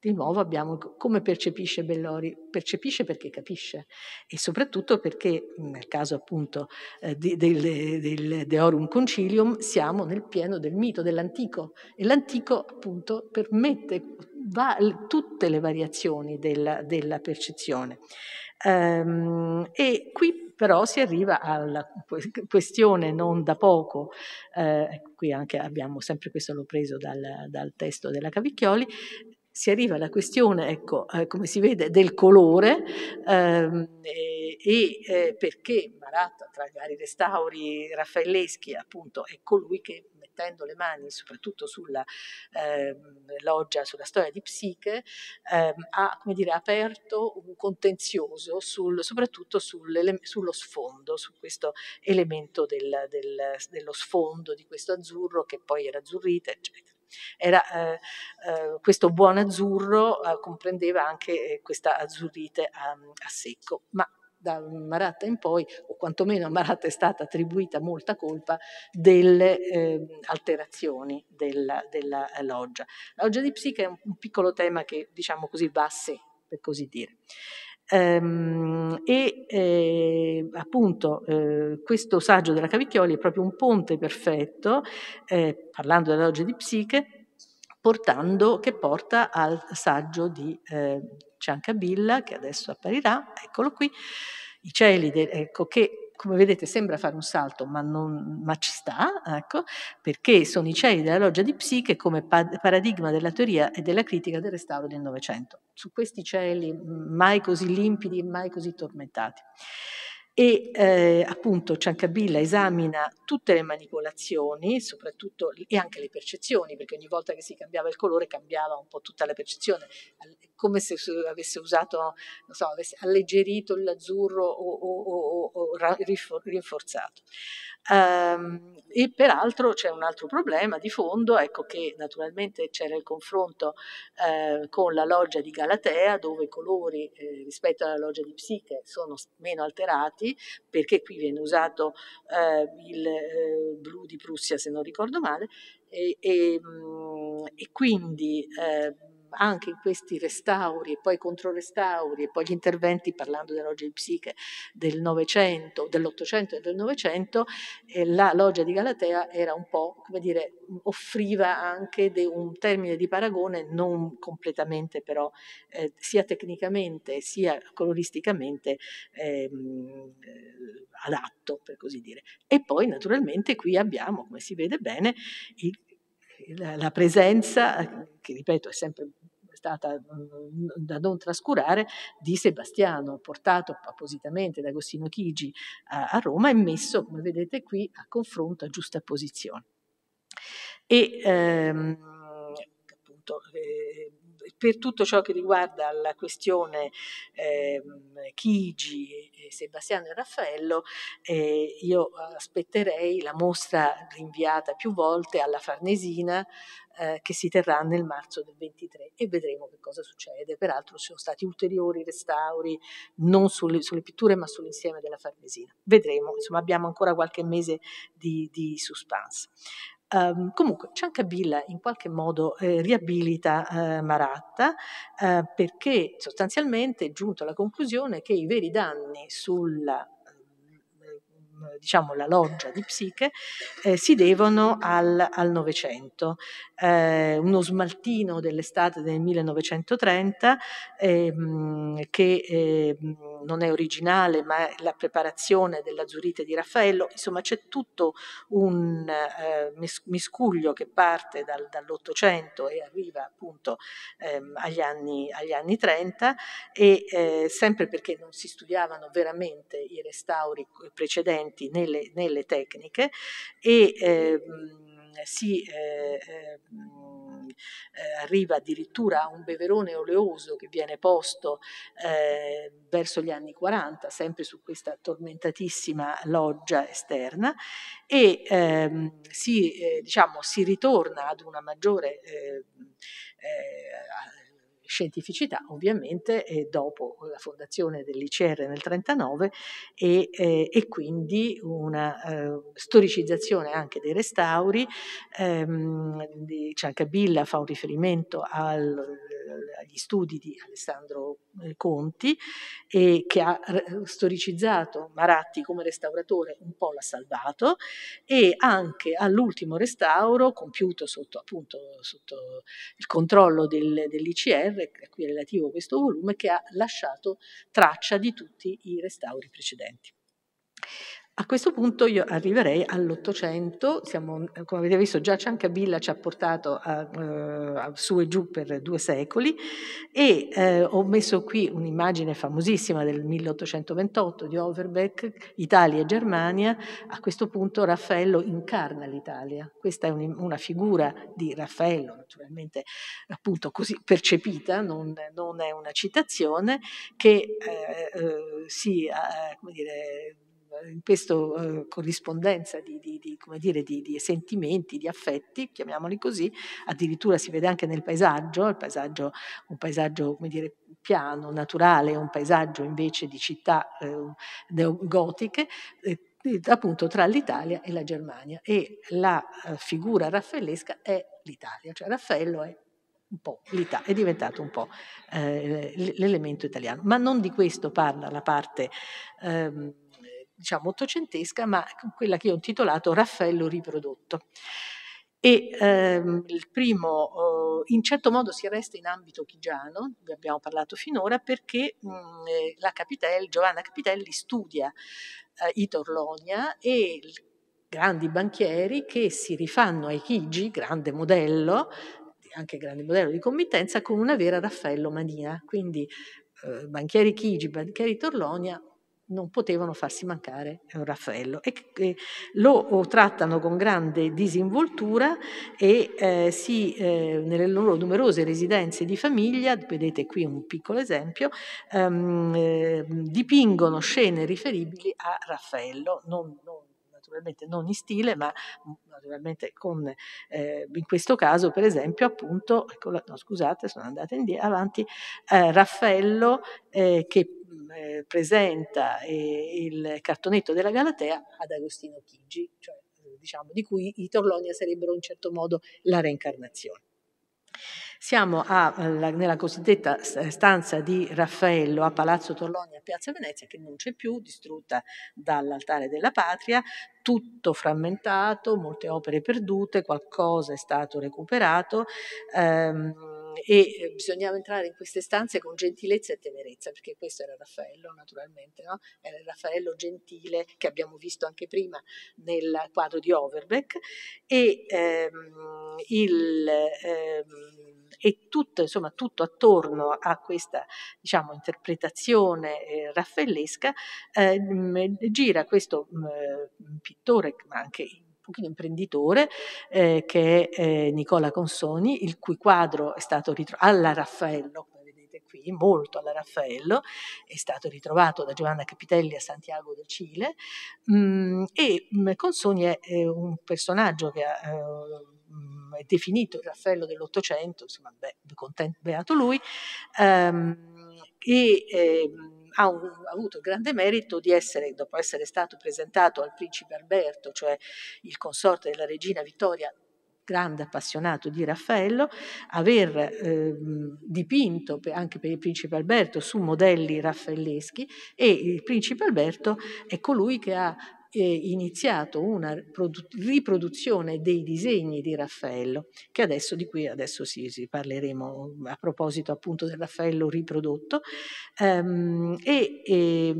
Di nuovo abbiamo come percepisce Bellori, percepisce perché capisce e soprattutto perché nel caso appunto eh, del Deorum Concilium siamo nel pieno del mito dell'antico e l'antico appunto permette va, tutte le variazioni della, della percezione. Um, e qui però si arriva alla questione non da poco, eh, qui anche abbiamo sempre questo l'ho preso dal, dal testo della Cavicchioli, si arriva alla questione, ecco, eh, come si vede, del colore ehm, e, e eh, perché Maratta, tra i vari restauri raffaelleschi, appunto, è colui che mettendo le mani soprattutto sulla eh, loggia, sulla storia di Psiche, eh, ha dire, aperto un contenzioso sul, soprattutto sullo sfondo, su questo elemento del, del, dello sfondo di questo azzurro che poi era azzurrita, eccetera. Era, eh, eh, questo buon azzurro eh, comprendeva anche eh, questa azzurrite a, a secco, ma da Maratta in poi, o quantomeno a Maratta è stata attribuita molta colpa delle ehm, eh, alterazioni della, della, loggia. La loggia di Psiche è un, un piccolo tema che, diciamo così, va a sé, per così dire ehm, e eh, appunto eh, questo saggio della Cavicchioli è proprio un ponte perfetto, eh, parlando della loggia di Psiche, portando, che porta al saggio di eh, Ciancabilla, che adesso apparirà, eccolo qui, i cieli, de, ecco, che come vedete sembra fare un salto, ma, non, ma ci sta, ecco, perché sono i cieli della loggia di Psiche come pa- paradigma della teoria e della critica del restauro del Novecento. Su questi cieli mai così limpidi, mai così tormentati e eh, appunto Ciancabilla esamina tutte le manipolazioni soprattutto e anche le percezioni perché ogni volta che si cambiava il colore cambiava un po' tutta la percezione come se avesse usato non so avesse alleggerito l'azzurro o, o, o, o rinforzato Ehm, e peraltro c'è un altro problema di fondo, ecco che naturalmente c'era il confronto eh, con la loggia di Galatea, dove i colori eh, rispetto alla loggia di Psiche sono meno alterati, perché qui viene usato eh, il eh, blu di Prussia, se non ricordo male, e, e, mh, mm, e quindi eh, anche in questi restauri e poi controrestauri e poi gli interventi parlando della loggia di psiche del Novecento, dell'Ottocento e del Novecento, eh, la loggia di Galatea era un po', come dire, offriva anche de, un termine di paragone non completamente però eh, sia tecnicamente sia coloristicamente ehm, eh, adatto, per così dire. E poi naturalmente qui abbiamo, come si vede bene, il, la, la presenza, che ripeto è sempre stata mhmm, da non trascurare, di Sebastiano, portato appositamente da Agostino Chigi a, Roma e messo, come vedete qui, a confronto, a giusta posizione. E ehm, appunto, eh, per tutto ciò che riguarda la questione eh, Chigi, Sebastiano e Raffaello, eh, io aspetterei la mostra rinviata più volte alla Farnesina eh, che si terrà nel marzo del 23 e vedremo che cosa succede. Peraltro ci sono stati ulteriori restauri non sulle, sulle pitture ma sull'insieme della Farnesina. Vedremo, insomma abbiamo ancora qualche mese di, di suspense. Um, comunque Ciancabilla in qualche modo eh, riabilita eh, Maratta eh, perché sostanzialmente è giunto alla conclusione che i veri danni sulla diciamo, la loggia di Psiche, eh, si devono al Novecento. Eh, uno smaltino dell'estate del 1930 ehm, che eh, non è originale, ma è la preparazione dell'Azzurite di Raffaello. Insomma, c'è tutto un eh, miscuglio che parte dal, dall'Ottocento e arriva appunto ehm, agli, anni, agli, anni, 30 e eh, sempre perché non si studiavano veramente i restauri precedenti presenti nelle, nelle tecniche e eh, si eh, ehm, arriva addirittura a un beverone oleoso che viene posto eh, verso gli anni 40, sempre su questa tormentatissima loggia esterna, e ehm, si, eh, diciamo, si ritorna ad una maggiore eh, eh scientificità, ovviamente eh, dopo la fondazione dell'ICR nel 1939 e, eh, e, quindi una eh, storicizzazione anche dei restauri. Ehm, di Ciancabilla fa un riferimento al, agli studi di Alessandro eh, Conti e che ha eh, storicizzato Maratti come restauratore, un po' l'ha salvato e anche all'ultimo restauro compiuto sotto, appunto, sotto il controllo del, dell'ICR Emanuele, a cui è relativo questo volume, che ha lasciato traccia di tutti i restauri precedenti. A questo punto io arriverei all'Ottocento, eh, come avete visto già Ciancabilla ci ha portato a, eh, a su e giù per due secoli e eh, ho messo qui un'immagine famosissima del 1828 di Overbeck, Italia e Germania, a questo punto Raffaello incarna l'Italia, questa è un, una figura di Raffaello naturalmente appunto così percepita, non, non è una citazione, che eh, eh, si, eh, come dire, in questa eh, corrispondenza di, di, di, dire, di, sentimenti, di affetti, chiamiamoli così, addirittura si vede anche nel paesaggio, paesaggio un paesaggio dire, piano, naturale, un paesaggio invece di città eh, gotiche, eh, appunto tra l'Italia e la Germania e la eh, figura raffaellesca è l'Italia, cioè Raffaello è un po' l'Italia, è diventato un po' eh, l'elemento italiano. Ma non di questo parla la parte ehm, diciamo ottocentesca, ma quella che io ho intitolato Raffaello riprodotto. E ehm, il primo, eh, in certo modo, si resta in ambito chigiano, ne abbiamo parlato finora, perché mh, mm, eh, la Capitelli, Giovanna Capitelli studia eh, i Torlonia e grandi banchieri che si rifanno ai Chigi, grande modello, anche grande modello di committenza, con una vera Raffaello Mania. Quindi eh, banchieri Chigi, banchieri Torlonia, non potevano farsi mancare Raffaello e, eh, lo trattano con grande disinvoltura e eh, si, eh, nelle loro numerose residenze di famiglia, vedete qui un piccolo esempio, ehm, eh, dipingono scene riferibili a Raffaello, non, non, naturalmente non in stile, ma mm, naturalmente con, eh, in questo caso per esempio appunto, ecco, no, scusate sono andata avanti, eh, Raffaello eh, che Mm, eh, presenta eh, il cartonetto della Galatea ad Agostino Chigi, cioè, eh, diciamo, di cui i Torlonia sarebbero in certo modo la reincarnazione. Siamo a, nella cosiddetta stanza di Raffaello a Palazzo Torlonia, Piazza Venezia, che non c'è più, distrutta dall'altare della patria, tutto frammentato, molte opere perdute, qualcosa è stato recuperato. Ehm, e eh, bisognava entrare in queste stanze con gentilezza e tenerezza, perché questo era Raffaello naturalmente, no? era il Raffaello gentile che abbiamo visto anche prima nel quadro di Overbeck e, ehm, il, ehm, e tutto, insomma, tutto, attorno a questa diciamo, interpretazione eh, raffaellesca ehm, gira questo pittore, ma anche pochino imprenditore, eh, che è eh, Nicola Consoni, il cui quadro è stato ritrovato alla Raffaello, come vedete qui, molto alla Raffaello, è stato ritrovato da Giovanna Capitelli a Santiago del Cile, mh, mm, e mh, mm, Consoni è, è, un personaggio che ha... Eh, mm, è definito il Raffaello dell'Ottocento, insomma, beh, beato lui, ehm, e ehm, ha, un, ha, avuto il grande merito di essere, dopo essere stato presentato al principe Alberto, cioè il consorte della regina Vittoria, grande appassionato di Raffaello, aver eh, dipinto anche per il principe Alberto su modelli raffaelleschi e il principe Alberto è colui che ha eh, iniziato una riproduzione dei disegni di Raffaello, adesso, di cui adesso sì, sì, parleremo a proposito appunto del Raffaello riprodotto, ehm, e, e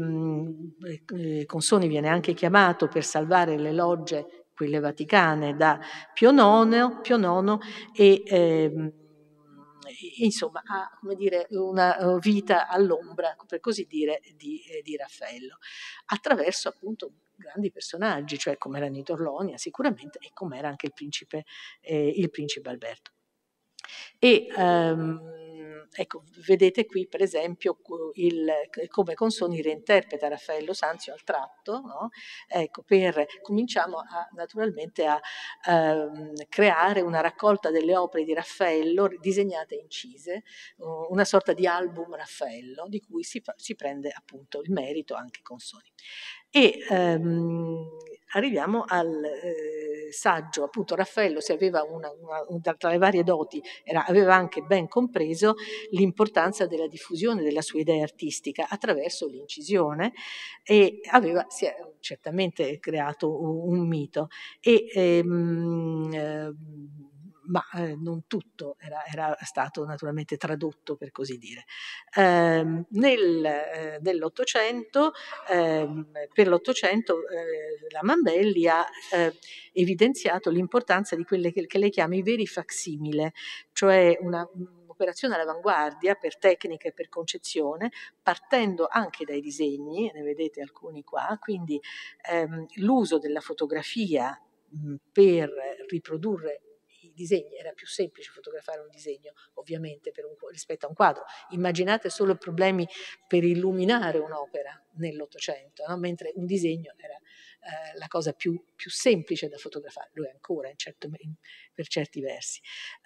eh, Consoni viene anche chiamato per salvare le logge, quelle vaticane, da Pio IX, Pio IX e... Ehm, insomma, ha come dire, una eh, vita all'ombra, per così dire, di, eh, di, Raffaello, attraverso appunto grandi personaggi, cioè come era Nito Orlonia sicuramente e come era anche il principe, eh, il principe Alberto. E, um, ecco, vedete qui per esempio il, come Consoni reinterpreta Raffaello Sanzio al tratto, no? ecco, per, cominciamo a, naturalmente a um, creare una raccolta delle opere di Raffaello disegnate e incise, una sorta di album Raffaello di cui si, si prende appunto il merito anche Consoni. E ehm, arriviamo al eh, saggio, appunto Raffaello si aveva una, una, tra le varie doti, era, aveva anche ben compreso l'importanza della diffusione della sua idea artistica attraverso l'incisione e aveva si è certamente creato un, un mito. E, ehm, eh, ma eh, non tutto era, era, stato naturalmente tradotto per così dire. Eh, nel, eh, nell'Ottocento, ehm, per l'Ottocento eh, la Mambelli ha eh, evidenziato l'importanza di quelle che, che lei chiama i veri facsimile, cioè una un'operazione all'avanguardia per tecnica e per concezione, partendo anche dai disegni, ne vedete alcuni qua, quindi ehm, l'uso della fotografia mh, per riprodurre disegni, era più semplice fotografare un disegno ovviamente un, rispetto a un quadro. Immaginate solo problemi per illuminare un'opera nell'Ottocento, no? mentre un disegno era eh, la cosa più più semplice da fotografare, lo è ancora certo, per certi versi.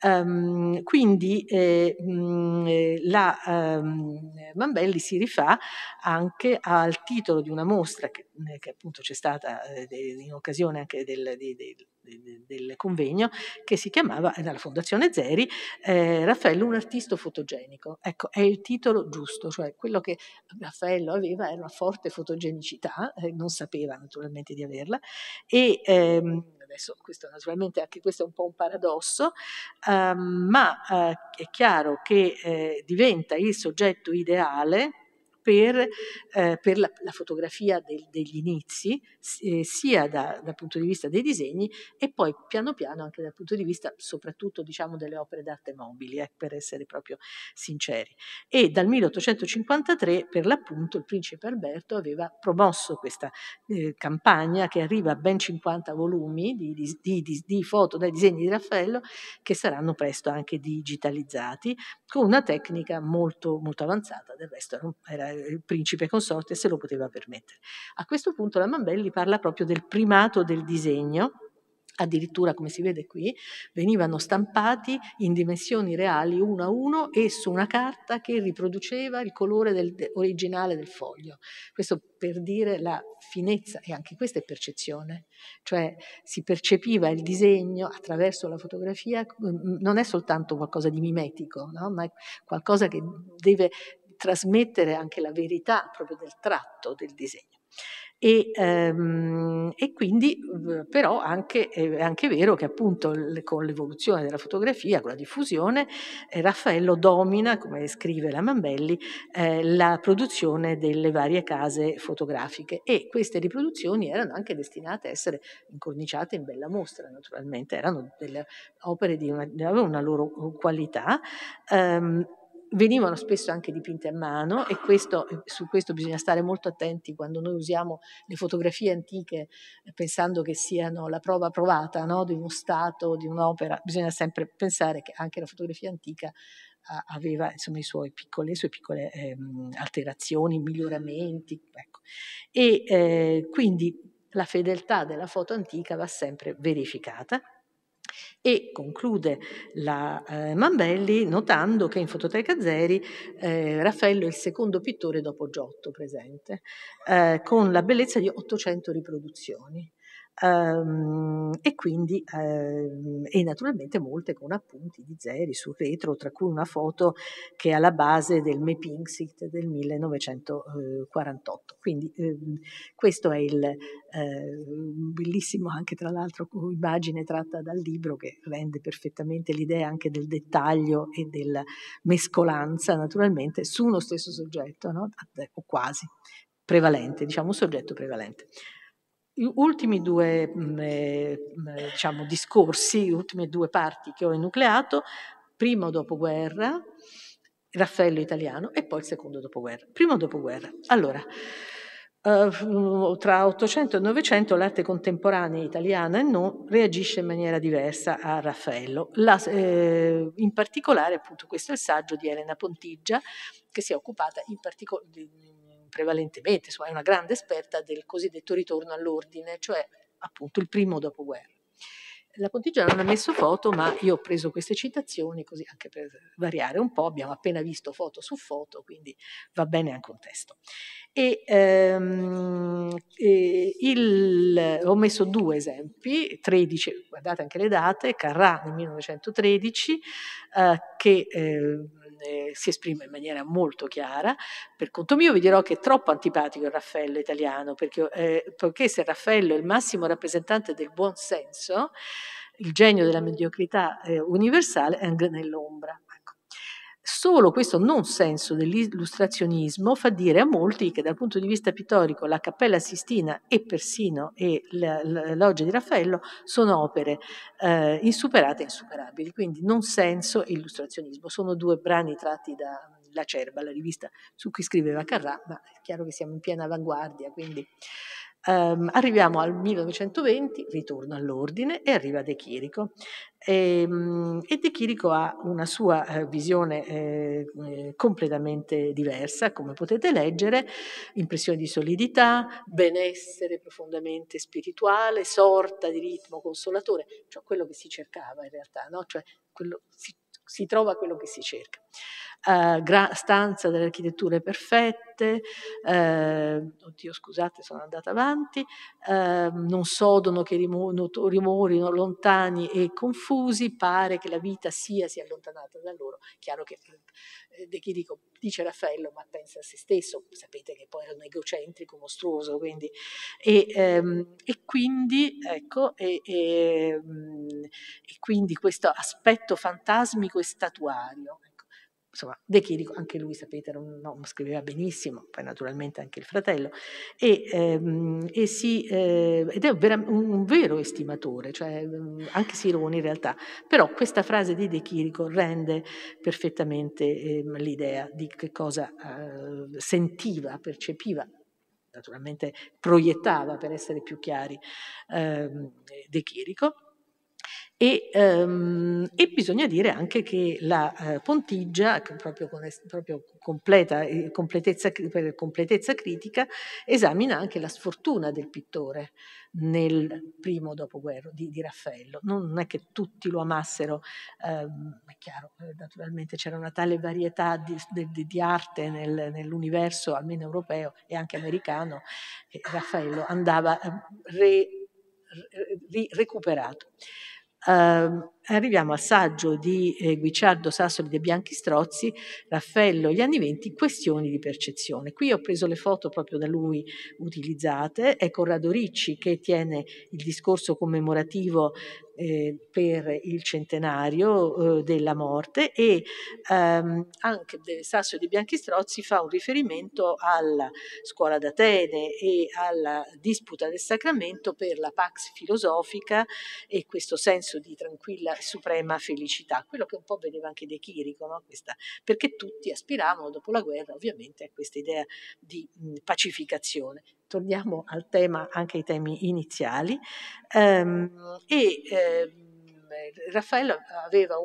Um, quindi eh, mm, eh la um, Mambelli si rifà anche al titolo di una mostra che, mm, che appunto c'è stata eh, in occasione anche del, del, del, del, convegno che si chiamava, dalla Fondazione Zeri, eh, Raffaello un artista fotogenico. Ecco, è il titolo giusto, cioè quello che Raffaello aveva era una forte fotogenicità, eh, non sapeva naturalmente di averla, e ehm, adesso questo naturalmente anche questo è un po' un paradosso, ehm, ma eh, è chiaro che eh, diventa il soggetto ideale per, eh, per la, la, fotografia del, degli inizi, eh, sia da, dal punto di vista dei disegni e poi piano piano anche dal punto di vista soprattutto diciamo, delle opere d'arte mobili, eh, per essere proprio sinceri. E dal 1853 per l'appunto il principe Alberto aveva promosso questa eh, campagna che arriva a ben 50 volumi di, di, di, di foto dai disegni di Raffaello che saranno presto anche digitalizzati con una tecnica molto, molto avanzata, del resto era, il principe consorte se lo poteva permettere. A questo punto la Mambelli parla proprio del primato del disegno, addirittura come si vede qui, venivano stampati in dimensioni reali uno a uno e su una carta che riproduceva il colore del, originale del foglio. Questo per dire la finezza, e anche questa è percezione, cioè si percepiva il disegno attraverso la fotografia, mm, non è soltanto qualcosa di mimetico, no? ma è qualcosa che deve trasmettere anche la verità proprio del tratto del disegno. E, ehm, e, quindi però anche, è anche vero che appunto con l'evoluzione della fotografia, con la diffusione, eh, Raffaello domina, come scrive la Mambelli, eh, la produzione delle varie case fotografiche e queste riproduzioni erano anche destinate a essere incorniciate in bella mostra naturalmente, erano delle opere di una, una loro qualità. Ehm, venivano spesso anche dipinte a mano e questo, su questo bisogna stare molto attenti quando noi usiamo le fotografie antiche eh, pensando che siano la prova provata no? di uno stato, di un'opera, bisogna sempre pensare che anche la fotografia antica aveva insomma, piccole, le sue piccole ehm, alterazioni, miglioramenti. Ecco. E eh, quindi la fedeltà della foto antica va sempre verificata e conclude la eh, Mambelli notando che in Fototeca Zeri eh, Raffaello è il secondo pittore dopo Giotto presente, eh, con la bellezza di 800 riproduzioni. Um, e quindi um, e naturalmente molte con appunti di Zeri sul retro, tra cui una foto che è alla base del Mepingsit del 1948. Eh, quindi um, questo è il uh, bellissimo anche tra l'altro immagine tratta dal libro che rende perfettamente l'idea anche del dettaglio e della mescolanza naturalmente su uno stesso soggetto, no? o quasi prevalente, diciamo un soggetto prevalente ultimi due eh, eh, diciamo, discorsi, le ultime due parti che ho enucleato, primo dopoguerra, Raffaello italiano e poi il secondo dopoguerra. Primo dopoguerra. Allora, eh, tra 800 e 900 l'arte contemporanea italiana e non reagisce in maniera diversa a Raffaello. La, eh, in particolare, appunto, questo è il saggio di Elena Pontigia, che si è occupata in particolare prevalentemente, insomma è una grande esperta del cosiddetto ritorno all'ordine, cioè appunto il primo dopoguerra. La Pontigia non ha messo foto, ma io ho preso queste citazioni così anche per variare un po', abbiamo appena visto foto su foto, quindi va bene anche un testo. E, ehm, e il, ho messo due esempi, 13, guardate anche le date, Carrà nel 1913, eh, che... Eh, eh, si esprime in maniera molto chiara. Per conto mio vi dirò che è troppo antipatico il Raffaello italiano, perché, eh, perché se Raffaello è il massimo rappresentante del buon senso, il genio della mediocrità eh, universale è anche nell'ombra. Solo questo non senso dell'illustrazionismo fa dire a molti che dal punto di vista pittorico la Cappella Sistina e persino e la, la, Loggia di Raffaello sono opere eh, insuperate e insuperabili, quindi non senso e illustrazionismo. Sono due brani tratti da La Cerba, la rivista su cui scriveva Carrà, ma è chiaro che siamo in piena avanguardia, quindi Um, arriviamo al 1920, ritorno all'ordine e arriva De Chirico. E, um, e De Chirico ha una sua eh, visione eh, eh, completamente diversa, come potete leggere, impressione di solidità, benessere profondamente spirituale, sorta di ritmo consolatore, cioè quello che si cercava in realtà, no? cioè quello, si, si trova quello che si cerca eh, gra- stanza delle architetture perfette, eh, oddio scusate sono andata avanti, eh, non sodono che rimorino, lontani e confusi, pare che la vita sia, sia allontanata da loro. Chiaro che eh, De Chirico dice Raffaello ma pensa a se stesso, sapete che poi era un egocentrico mostruoso, quindi, e, ehm, e quindi ecco, e, e, ehm, e quindi questo aspetto fantasmico e statuario insomma, De Chirico, anche lui sapete, era un uomo, scriveva benissimo, poi naturalmente anche il fratello, e, ehm, e si, eh, ed è vera, un, un, vero estimatore, cioè, mm, anche Sironi in realtà, però questa frase di De Chirico rende perfettamente ehm, l'idea di che cosa eh, sentiva, percepiva naturalmente proiettava, per essere più chiari, ehm, De Chirico. E, ehm, e, bisogna dire anche che la eh, Pontigia, proprio con, proprio completa, eh, completezza, per completezza critica, esamina anche la sfortuna del pittore nel primo dopoguerra di, di Raffaello. Non è che tutti lo amassero, ehm, è chiaro, eh, naturalmente c'era una tale varietà di, di, di arte nel, nell'universo, almeno europeo e anche americano, che Raffaello andava ehm, re, re, recuperato eh, arriviamo al saggio di eh, Guicciardo Sassoli De Bianchi Strozzi, Raffaello, gli anni venti, questioni di percezione. Qui ho preso le foto proprio da lui utilizzate, è Corrado Ricci che tiene il discorso commemorativo eh, per il centenario eh, della morte e ehm, anche Sasso di Bianchi Strozzi fa un riferimento alla scuola d'Atene e alla disputa del sacramento per la pax filosofica e questo senso di tranquilla e suprema felicità, quello che un po' veniva anche De Chirico, no? Questa, perché tutti aspiravano dopo la guerra ovviamente a questa idea di mh, pacificazione torniamo al tema, anche ai temi iniziali, ehm, e ehm, Raffaello aveva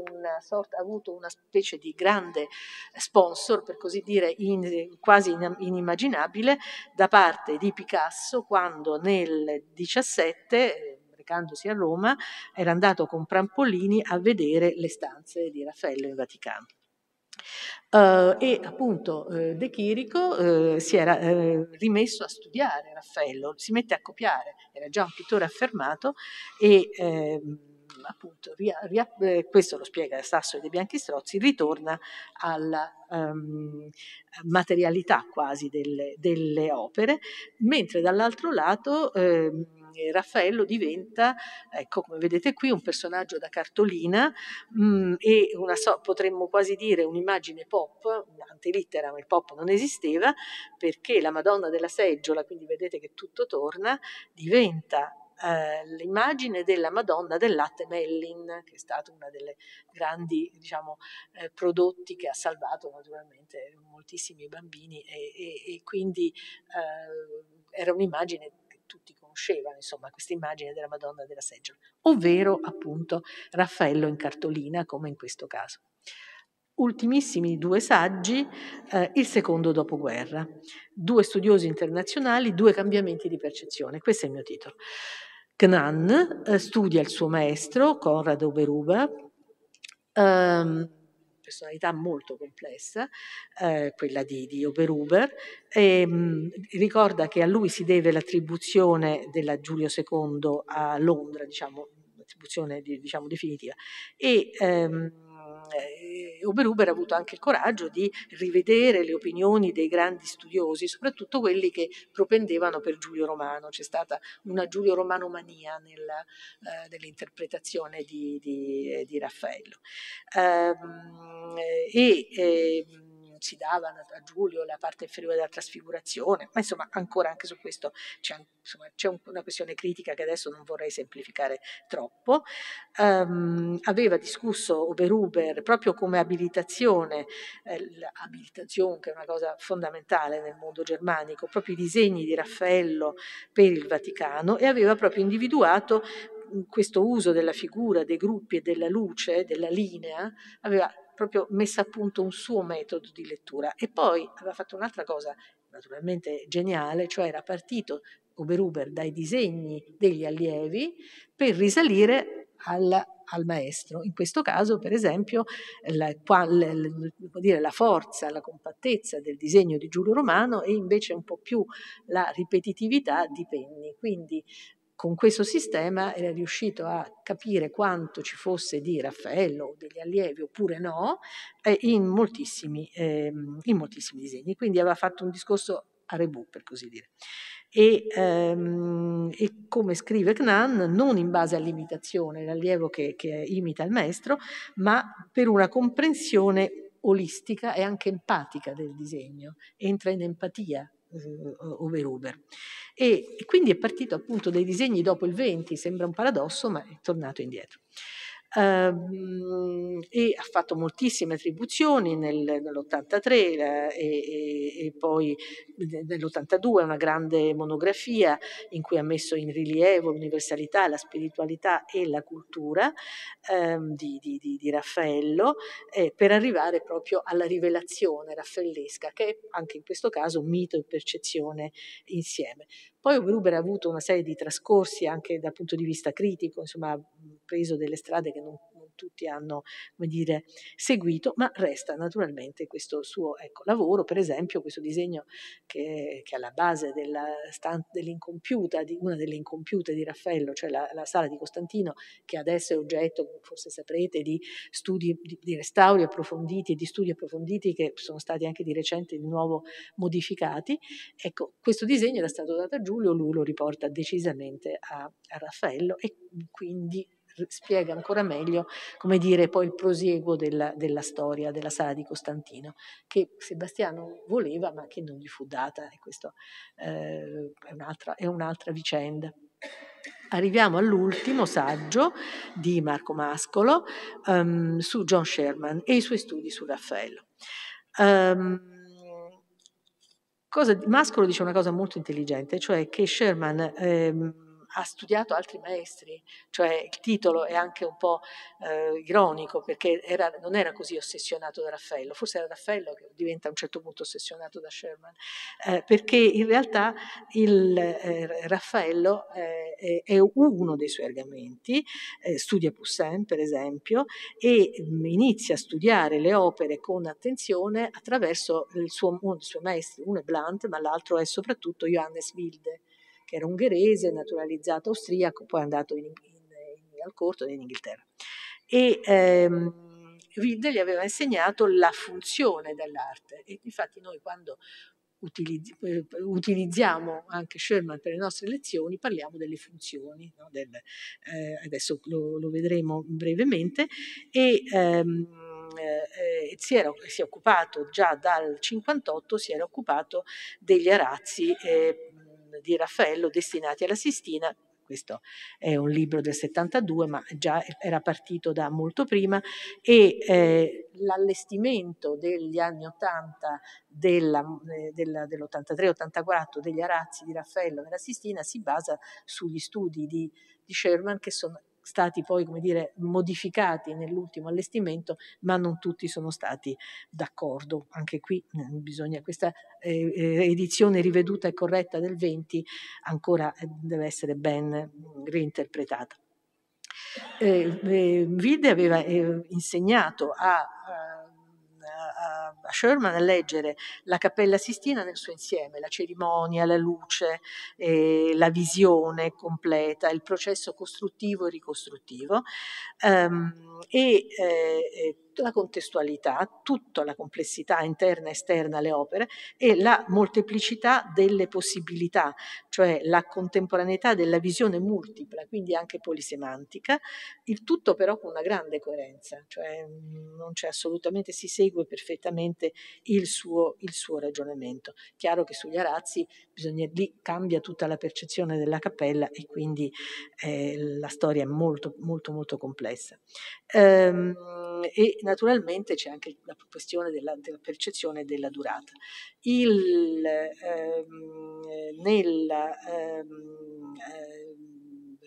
sorta, avuto una specie di grande sponsor, per così dire, in, quasi inimmaginabile, da parte di Picasso quando nel 17 ehm, recandosi a Roma, era andato con Prampolini a vedere le stanze di Raffaello in Vaticano. Uh, e appunto uh, De Chirico uh, si era rimesso a studiare Raffaello, si mette a copiare, era già un pittore affermato e ehm, appunto ria, ria, questo lo spiega Sasso e De Bianchi Strozzi, ritorna alla um, materialità quasi delle, delle, opere, mentre dall'altro lato ehm, Raffaello diventa, ecco come vedete qui, un personaggio da cartolina mh, mm, e una so- potremmo quasi dire un'immagine pop, antelittera, ma il pop non esisteva, perché la Madonna della seggiola, quindi vedete che tutto torna, diventa eh, l'immagine della Madonna del latte Mellin, che è stato uno dei grandi diciamo, eh, prodotti che ha salvato naturalmente moltissimi bambini e, e, e quindi eh, era un'immagine che tutti conoscevano, insomma, questa immagine della Madonna della seggiola, ovvero appunto Raffaello in cartolina, come in questo caso. Ultimissimi due saggi, eh, il secondo dopoguerra, due studiosi internazionali, due cambiamenti di percezione, questo è il mio titolo. Knan eh, studia il suo maestro, Conrad Oberuba, ehm, personalità molto complessa, eh, quella di, di Oberuber, e, ehm, mh, ricorda che a lui si deve l'attribuzione della Giulio II a Londra, diciamo, attribuzione di, diciamo, definitiva. E, ehm, Ehm, Uber Uber ha avuto anche il coraggio di rivedere le opinioni dei grandi studiosi, soprattutto quelli che propendevano per Giulio Romano. C'è stata una Giulio Romano mania nella, eh, nell'interpretazione di, di, eh, di Raffaello. Um, e, eh, si dava a Giulio la parte inferiore della trasfigurazione, ma insomma ancora anche su questo c'è, insomma, c'è un, una questione critica che adesso non vorrei semplificare troppo. Um, aveva discusso Oberuber proprio come abilitazione, eh, l'abilitazione che è una cosa fondamentale nel mondo germanico, proprio i disegni di Raffaello per il Vaticano e aveva proprio individuato questo uso della figura, dei gruppi e della luce, della linea, aveva proprio messa a punto un suo metodo di lettura e poi aveva fatto un'altra cosa naturalmente geniale, cioè era partito Oberuber dai disegni degli allievi per risalire al, al maestro. In questo caso, per esempio, la, la, la, la, forza, la compattezza del disegno di Giulio Romano e invece un po' più la ripetitività di Penny. Quindi con questo sistema era riuscito a capire quanto ci fosse di Raffaello o degli allievi oppure no eh, in, moltissimi, eh, in, moltissimi, disegni. Quindi aveva fatto un discorso a rebù, per così dire. E, ehm, e, come scrive Knan, non in base all'imitazione, l'allievo che, che imita il maestro, ma per una comprensione olistica e anche empatica del disegno, entra in empatia eh, over Uber. E quindi è partito appunto dai disegni dopo il 20, sembra un paradosso, ma è tornato indietro ehm, e ha fatto moltissime attribuzioni nel, nell'83 eh, e, e, poi nell'82 una grande monografia in cui ha messo in rilievo l'universalità, la spiritualità e la cultura ehm, di, di, di, di, Raffaello eh, per arrivare proprio alla rivelazione raffaellesca che è anche in questo caso mito e percezione insieme. Poi Gruber ha avuto una serie di trascorsi anche dal punto di vista critico, insomma ha preso delle strade che non tutti hanno dire, seguito, ma resta naturalmente questo suo ecco, lavoro, per esempio questo disegno che, che è alla base della stan- dell'incompiuta, di una delle incompiute di Raffaello, cioè la, la, sala di Costantino, che adesso è oggetto, forse saprete, di studi, di, di restauri approfonditi e di studi approfonditi che sono stati anche di recente di nuovo modificati. Ecco, questo disegno era stato dato a Giulio, lui lo riporta decisamente a, a Raffaello e quindi spiega ancora meglio, come dire, poi il prosieguo della, della storia della sala di Costantino, che Sebastiano voleva ma che non gli fu data, e questo eh, è, un'altra, è un'altra vicenda. Arriviamo all'ultimo saggio di Marco Mascolo um, su John Sherman e i suoi studi su Raffaello. Um, Cosa, Mascolo dice una cosa molto intelligente, cioè che Sherman ehm, ha studiato altri maestri, cioè il titolo è anche un po' eh, ironico perché era, non era così ossessionato da Raffaello, forse era Raffaello che diventa a un certo punto ossessionato da Sherman, eh, perché in realtà il, eh, Raffaello eh, è, è, uno dei suoi argomenti, eh, studia Poussin per esempio e mm, inizia a studiare le opere con attenzione attraverso suo, uno dei suoi maestri, uno è Blunt ma l'altro è soprattutto Johannes Wilde che era ungherese, naturalizzato austriaco, poi è andato in, in, in, al corto in Inghilterra. E ehm, Wilde gli aveva insegnato la funzione dell'arte e infatti noi quando eh, utilizziamo anche Sherman per le nostre lezioni, parliamo delle funzioni, no? Del, eh, adesso lo, lo, vedremo brevemente, e ehm, eh, si, era, si è occupato già dal 58, si era occupato degli arazzi eh, di Raffaello destinati alla Sistina questo è un libro del 72, ma già era partito da molto prima, e eh, l'allestimento degli anni 80, della, eh, della, dell'83-84 degli arazzi di Raffaello nella Sistina si basa sugli studi di, di Sherman che sono stati poi come dire, modificati nell'ultimo allestimento, ma non tutti sono stati d'accordo. Anche qui mm, bisogna, questa eh, edizione riveduta e corretta del 20 ancora eh, deve essere ben mm, reinterpretata. Eh, eh, Vide aveva eh, insegnato a eh, a Sherman a leggere la Cappella Sistina nel suo insieme, la cerimonia, la luce, eh, la visione completa, il processo costruttivo e ricostruttivo. Um, e, eh, eh la contestualità, tutta la complessità interna e esterna alle opere e la molteplicità delle possibilità, cioè la contemporaneità della visione multipla, quindi anche polisemantica, il tutto però con una grande coerenza, cioè mm, non c'è assolutamente, si segue perfettamente il suo, il suo ragionamento. Chiaro che sugli arazzi bisogna, lì cambia tutta la percezione della cappella e quindi eh, la storia è molto molto molto complessa. Ehm, e naturalmente c'è anche la questione della, della percezione della durata. Il, ehm, nella, ehm, ehm,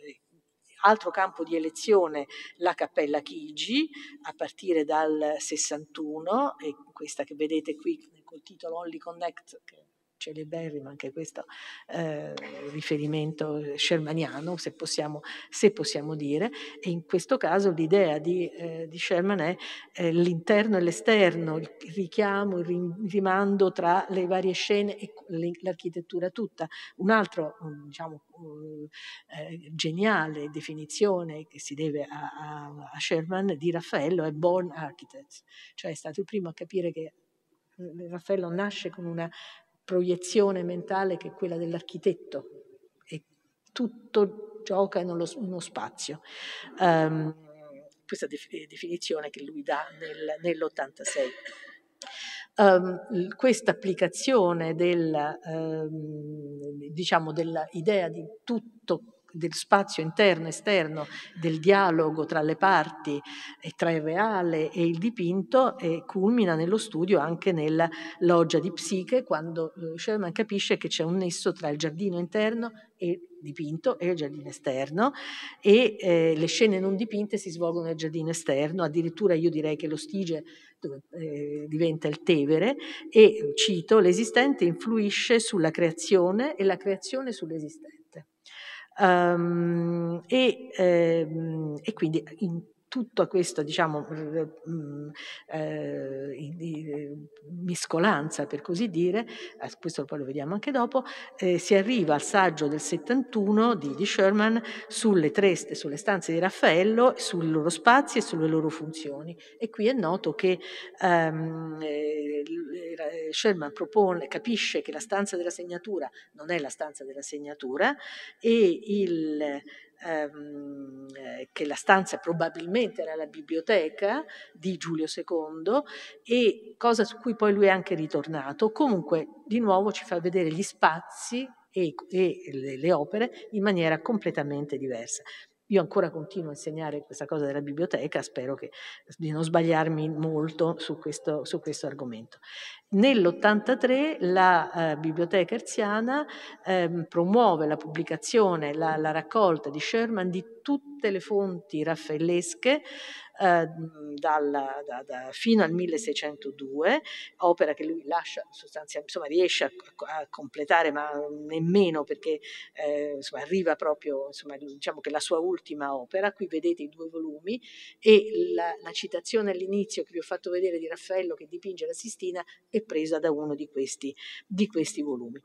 altro campo di elezione la Cappella Chigi a partire dal 61 e questa che vedete qui col titolo Only Connect che celeberrimo anche questo eh, riferimento shermaniano, se possiamo, se possiamo, dire, e in questo caso l'idea di, eh, di Sherman è eh, l'interno e l'esterno, il richiamo, il rimando tra le varie scene e l'architettura tutta. Un altro, mm, diciamo, mm, eh, geniale definizione che si deve a, a, a Sherman di Raffaello è born architect, cioè è stato il primo a capire che eh, Raffaello nasce con una proiezione mentale che è quella dell'architetto e tutto gioca in uno, uno spazio. Um, questa eh, definizione che lui dà nel, nell'86. Um, ehm, questa applicazione del, um, diciamo dell'idea di tutto del spazio interno e esterno, del dialogo tra le parti e eh, tra il reale e il dipinto e culmina nello studio anche nella loggia di Psiche quando eh, Sherman capisce che c'è un nesso tra il giardino interno e il dipinto e il giardino esterno e eh, le scene non dipinte si svolgono nel giardino esterno, addirittura io direi che lo Stige eh, diventa il Tevere e eh, cito l'esistente influisce sulla creazione e la creazione sull'esistente. Um, e, ehm, e, quindi in tutta questa diciamo, mm, mm, eh, eh, miscolanza, per così dire, eh, questo poi lo vediamo anche dopo, eh, si arriva al saggio del 71 di, di Sherman sulle, tre, sulle stanze di Raffaello, sui loro spazi e sulle loro funzioni. E qui è noto che ehm, Sherman propone, capisce che la stanza della segnatura non è la stanza della segnatura e il ehm, eh, che la stanza probabilmente era la biblioteca di Giulio II e cosa su cui poi lui è anche ritornato, comunque di nuovo ci fa vedere gli spazi e, e le, le opere in maniera completamente diversa. Io ancora continuo a insegnare questa cosa della biblioteca, spero che, di non sbagliarmi molto su questo, su questo argomento. Nell'83 la eh, Biblioteca Erziana eh, promuove la pubblicazione, la, la, raccolta di Sherman di tutte le fonti raffaellesche eh, da, da, fino al 1602, opera che lui lascia insomma riesce a, a, completare ma nemmeno perché eh, insomma, arriva proprio, insomma, diciamo che la sua ultima opera, qui vedete i due volumi e la, la citazione all'inizio che vi ho fatto vedere di Raffaello che dipinge la Sistina è presa da uno di questi, di questi volumi.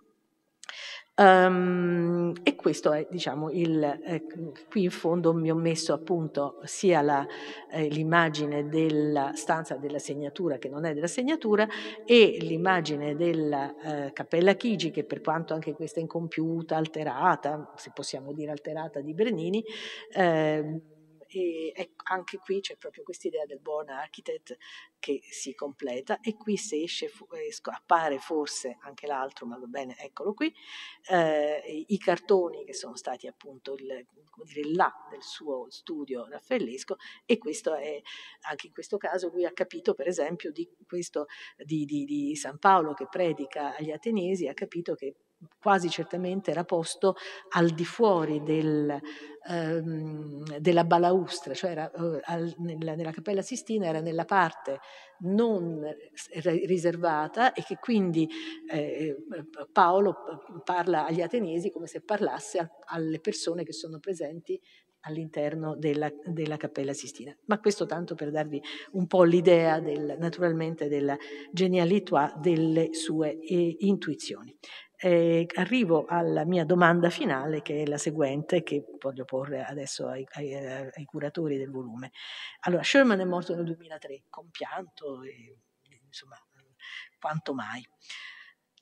Um, e questo è, diciamo, il, eh, qui in fondo mi ho messo appunto sia la, eh, l'immagine della stanza della segnatura che non è della segnatura e l'immagine della eh, Cappella Chigi che per quanto anche questa incompiuta, alterata, se possiamo dire alterata di Bernini, ehm, e anche qui c'è proprio questa idea del buon architect che si completa e qui se esce, appare forse anche l'altro, ma va bene, eccolo qui, eh, i cartoni che sono stati appunto il, dire, là del suo studio raffaellesco e questo è, anche in questo caso lui ha capito per esempio di questo di, di, di San Paolo che predica agli Atenesi, ha capito che quasi certamente era posto al di fuori del, ehm, della balaustra, cioè era, eh, al, nella, nella, Cappella Sistina era nella parte non riservata e che quindi eh, eh, Paolo parla agli ateniesi come se parlasse a, alle persone che sono presenti all'interno della, della, Cappella Sistina. Ma questo tanto per darvi un po' l'idea del, naturalmente della genialità delle sue eh, intuizioni eh, arrivo alla mia domanda finale, che è la seguente, che voglio porre adesso ai, ai, eh, ai curatori del volume. Allora, Sherman è morto nel 2003, con pianto, e, insomma, quanto mai.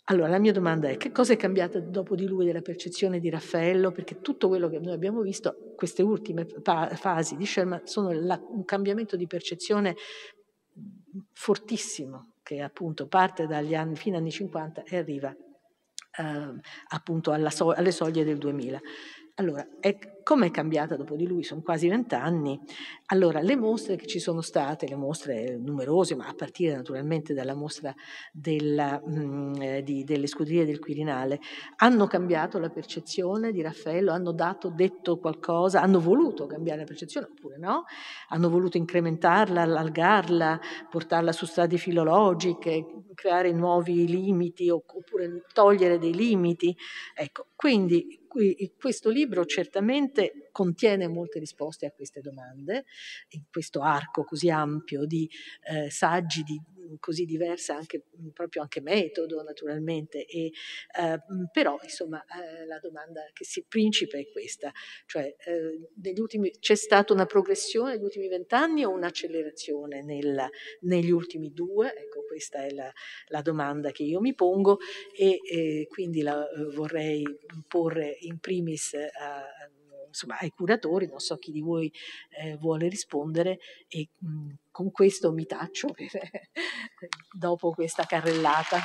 Allora, la mia domanda è che cosa è cambiata dopo di lui della percezione di Raffaello? Perché tutto quello che noi abbiamo visto, queste ultime fasi di Sherman, sono la, un cambiamento di percezione fortissimo, che appunto parte dagli anni, fino agli anni 50 e arriva eh, appunto so alle soglie del 2000. Allora, è come è cambiata dopo di lui? Sono quasi vent'anni. Allora, le mostre che ci sono state, le mostre numerose, ma a partire naturalmente dalla mostra della, mh, mm, eh, di, delle scuderie del Quirinale, hanno cambiato la percezione di Raffaello, hanno dato, detto qualcosa, hanno voluto cambiare la percezione oppure no, hanno voluto incrementarla, allargarla, portarla su strade filologiche, creare nuovi limiti oppure togliere dei limiti. Ecco, quindi qui, questo libro certamente sicuramente contiene molte risposte a queste domande, in questo arco così ampio di eh, saggi di mm, così diversa anche, mm, proprio anche metodo naturalmente, e, eh, mm, però insomma eh, la domanda che si principe è questa, cioè eh, ultimi, c'è stata una progressione negli ultimi vent'anni o un'accelerazione nel, negli ultimi due? Ecco questa è la, la domanda che io mi pongo e, e eh, quindi la eh, vorrei porre in primis a, a insomma, ai curatori, non so chi di voi eh, vuole rispondere e mh, mm, con questo mi taccio per, dopo questa carrellata.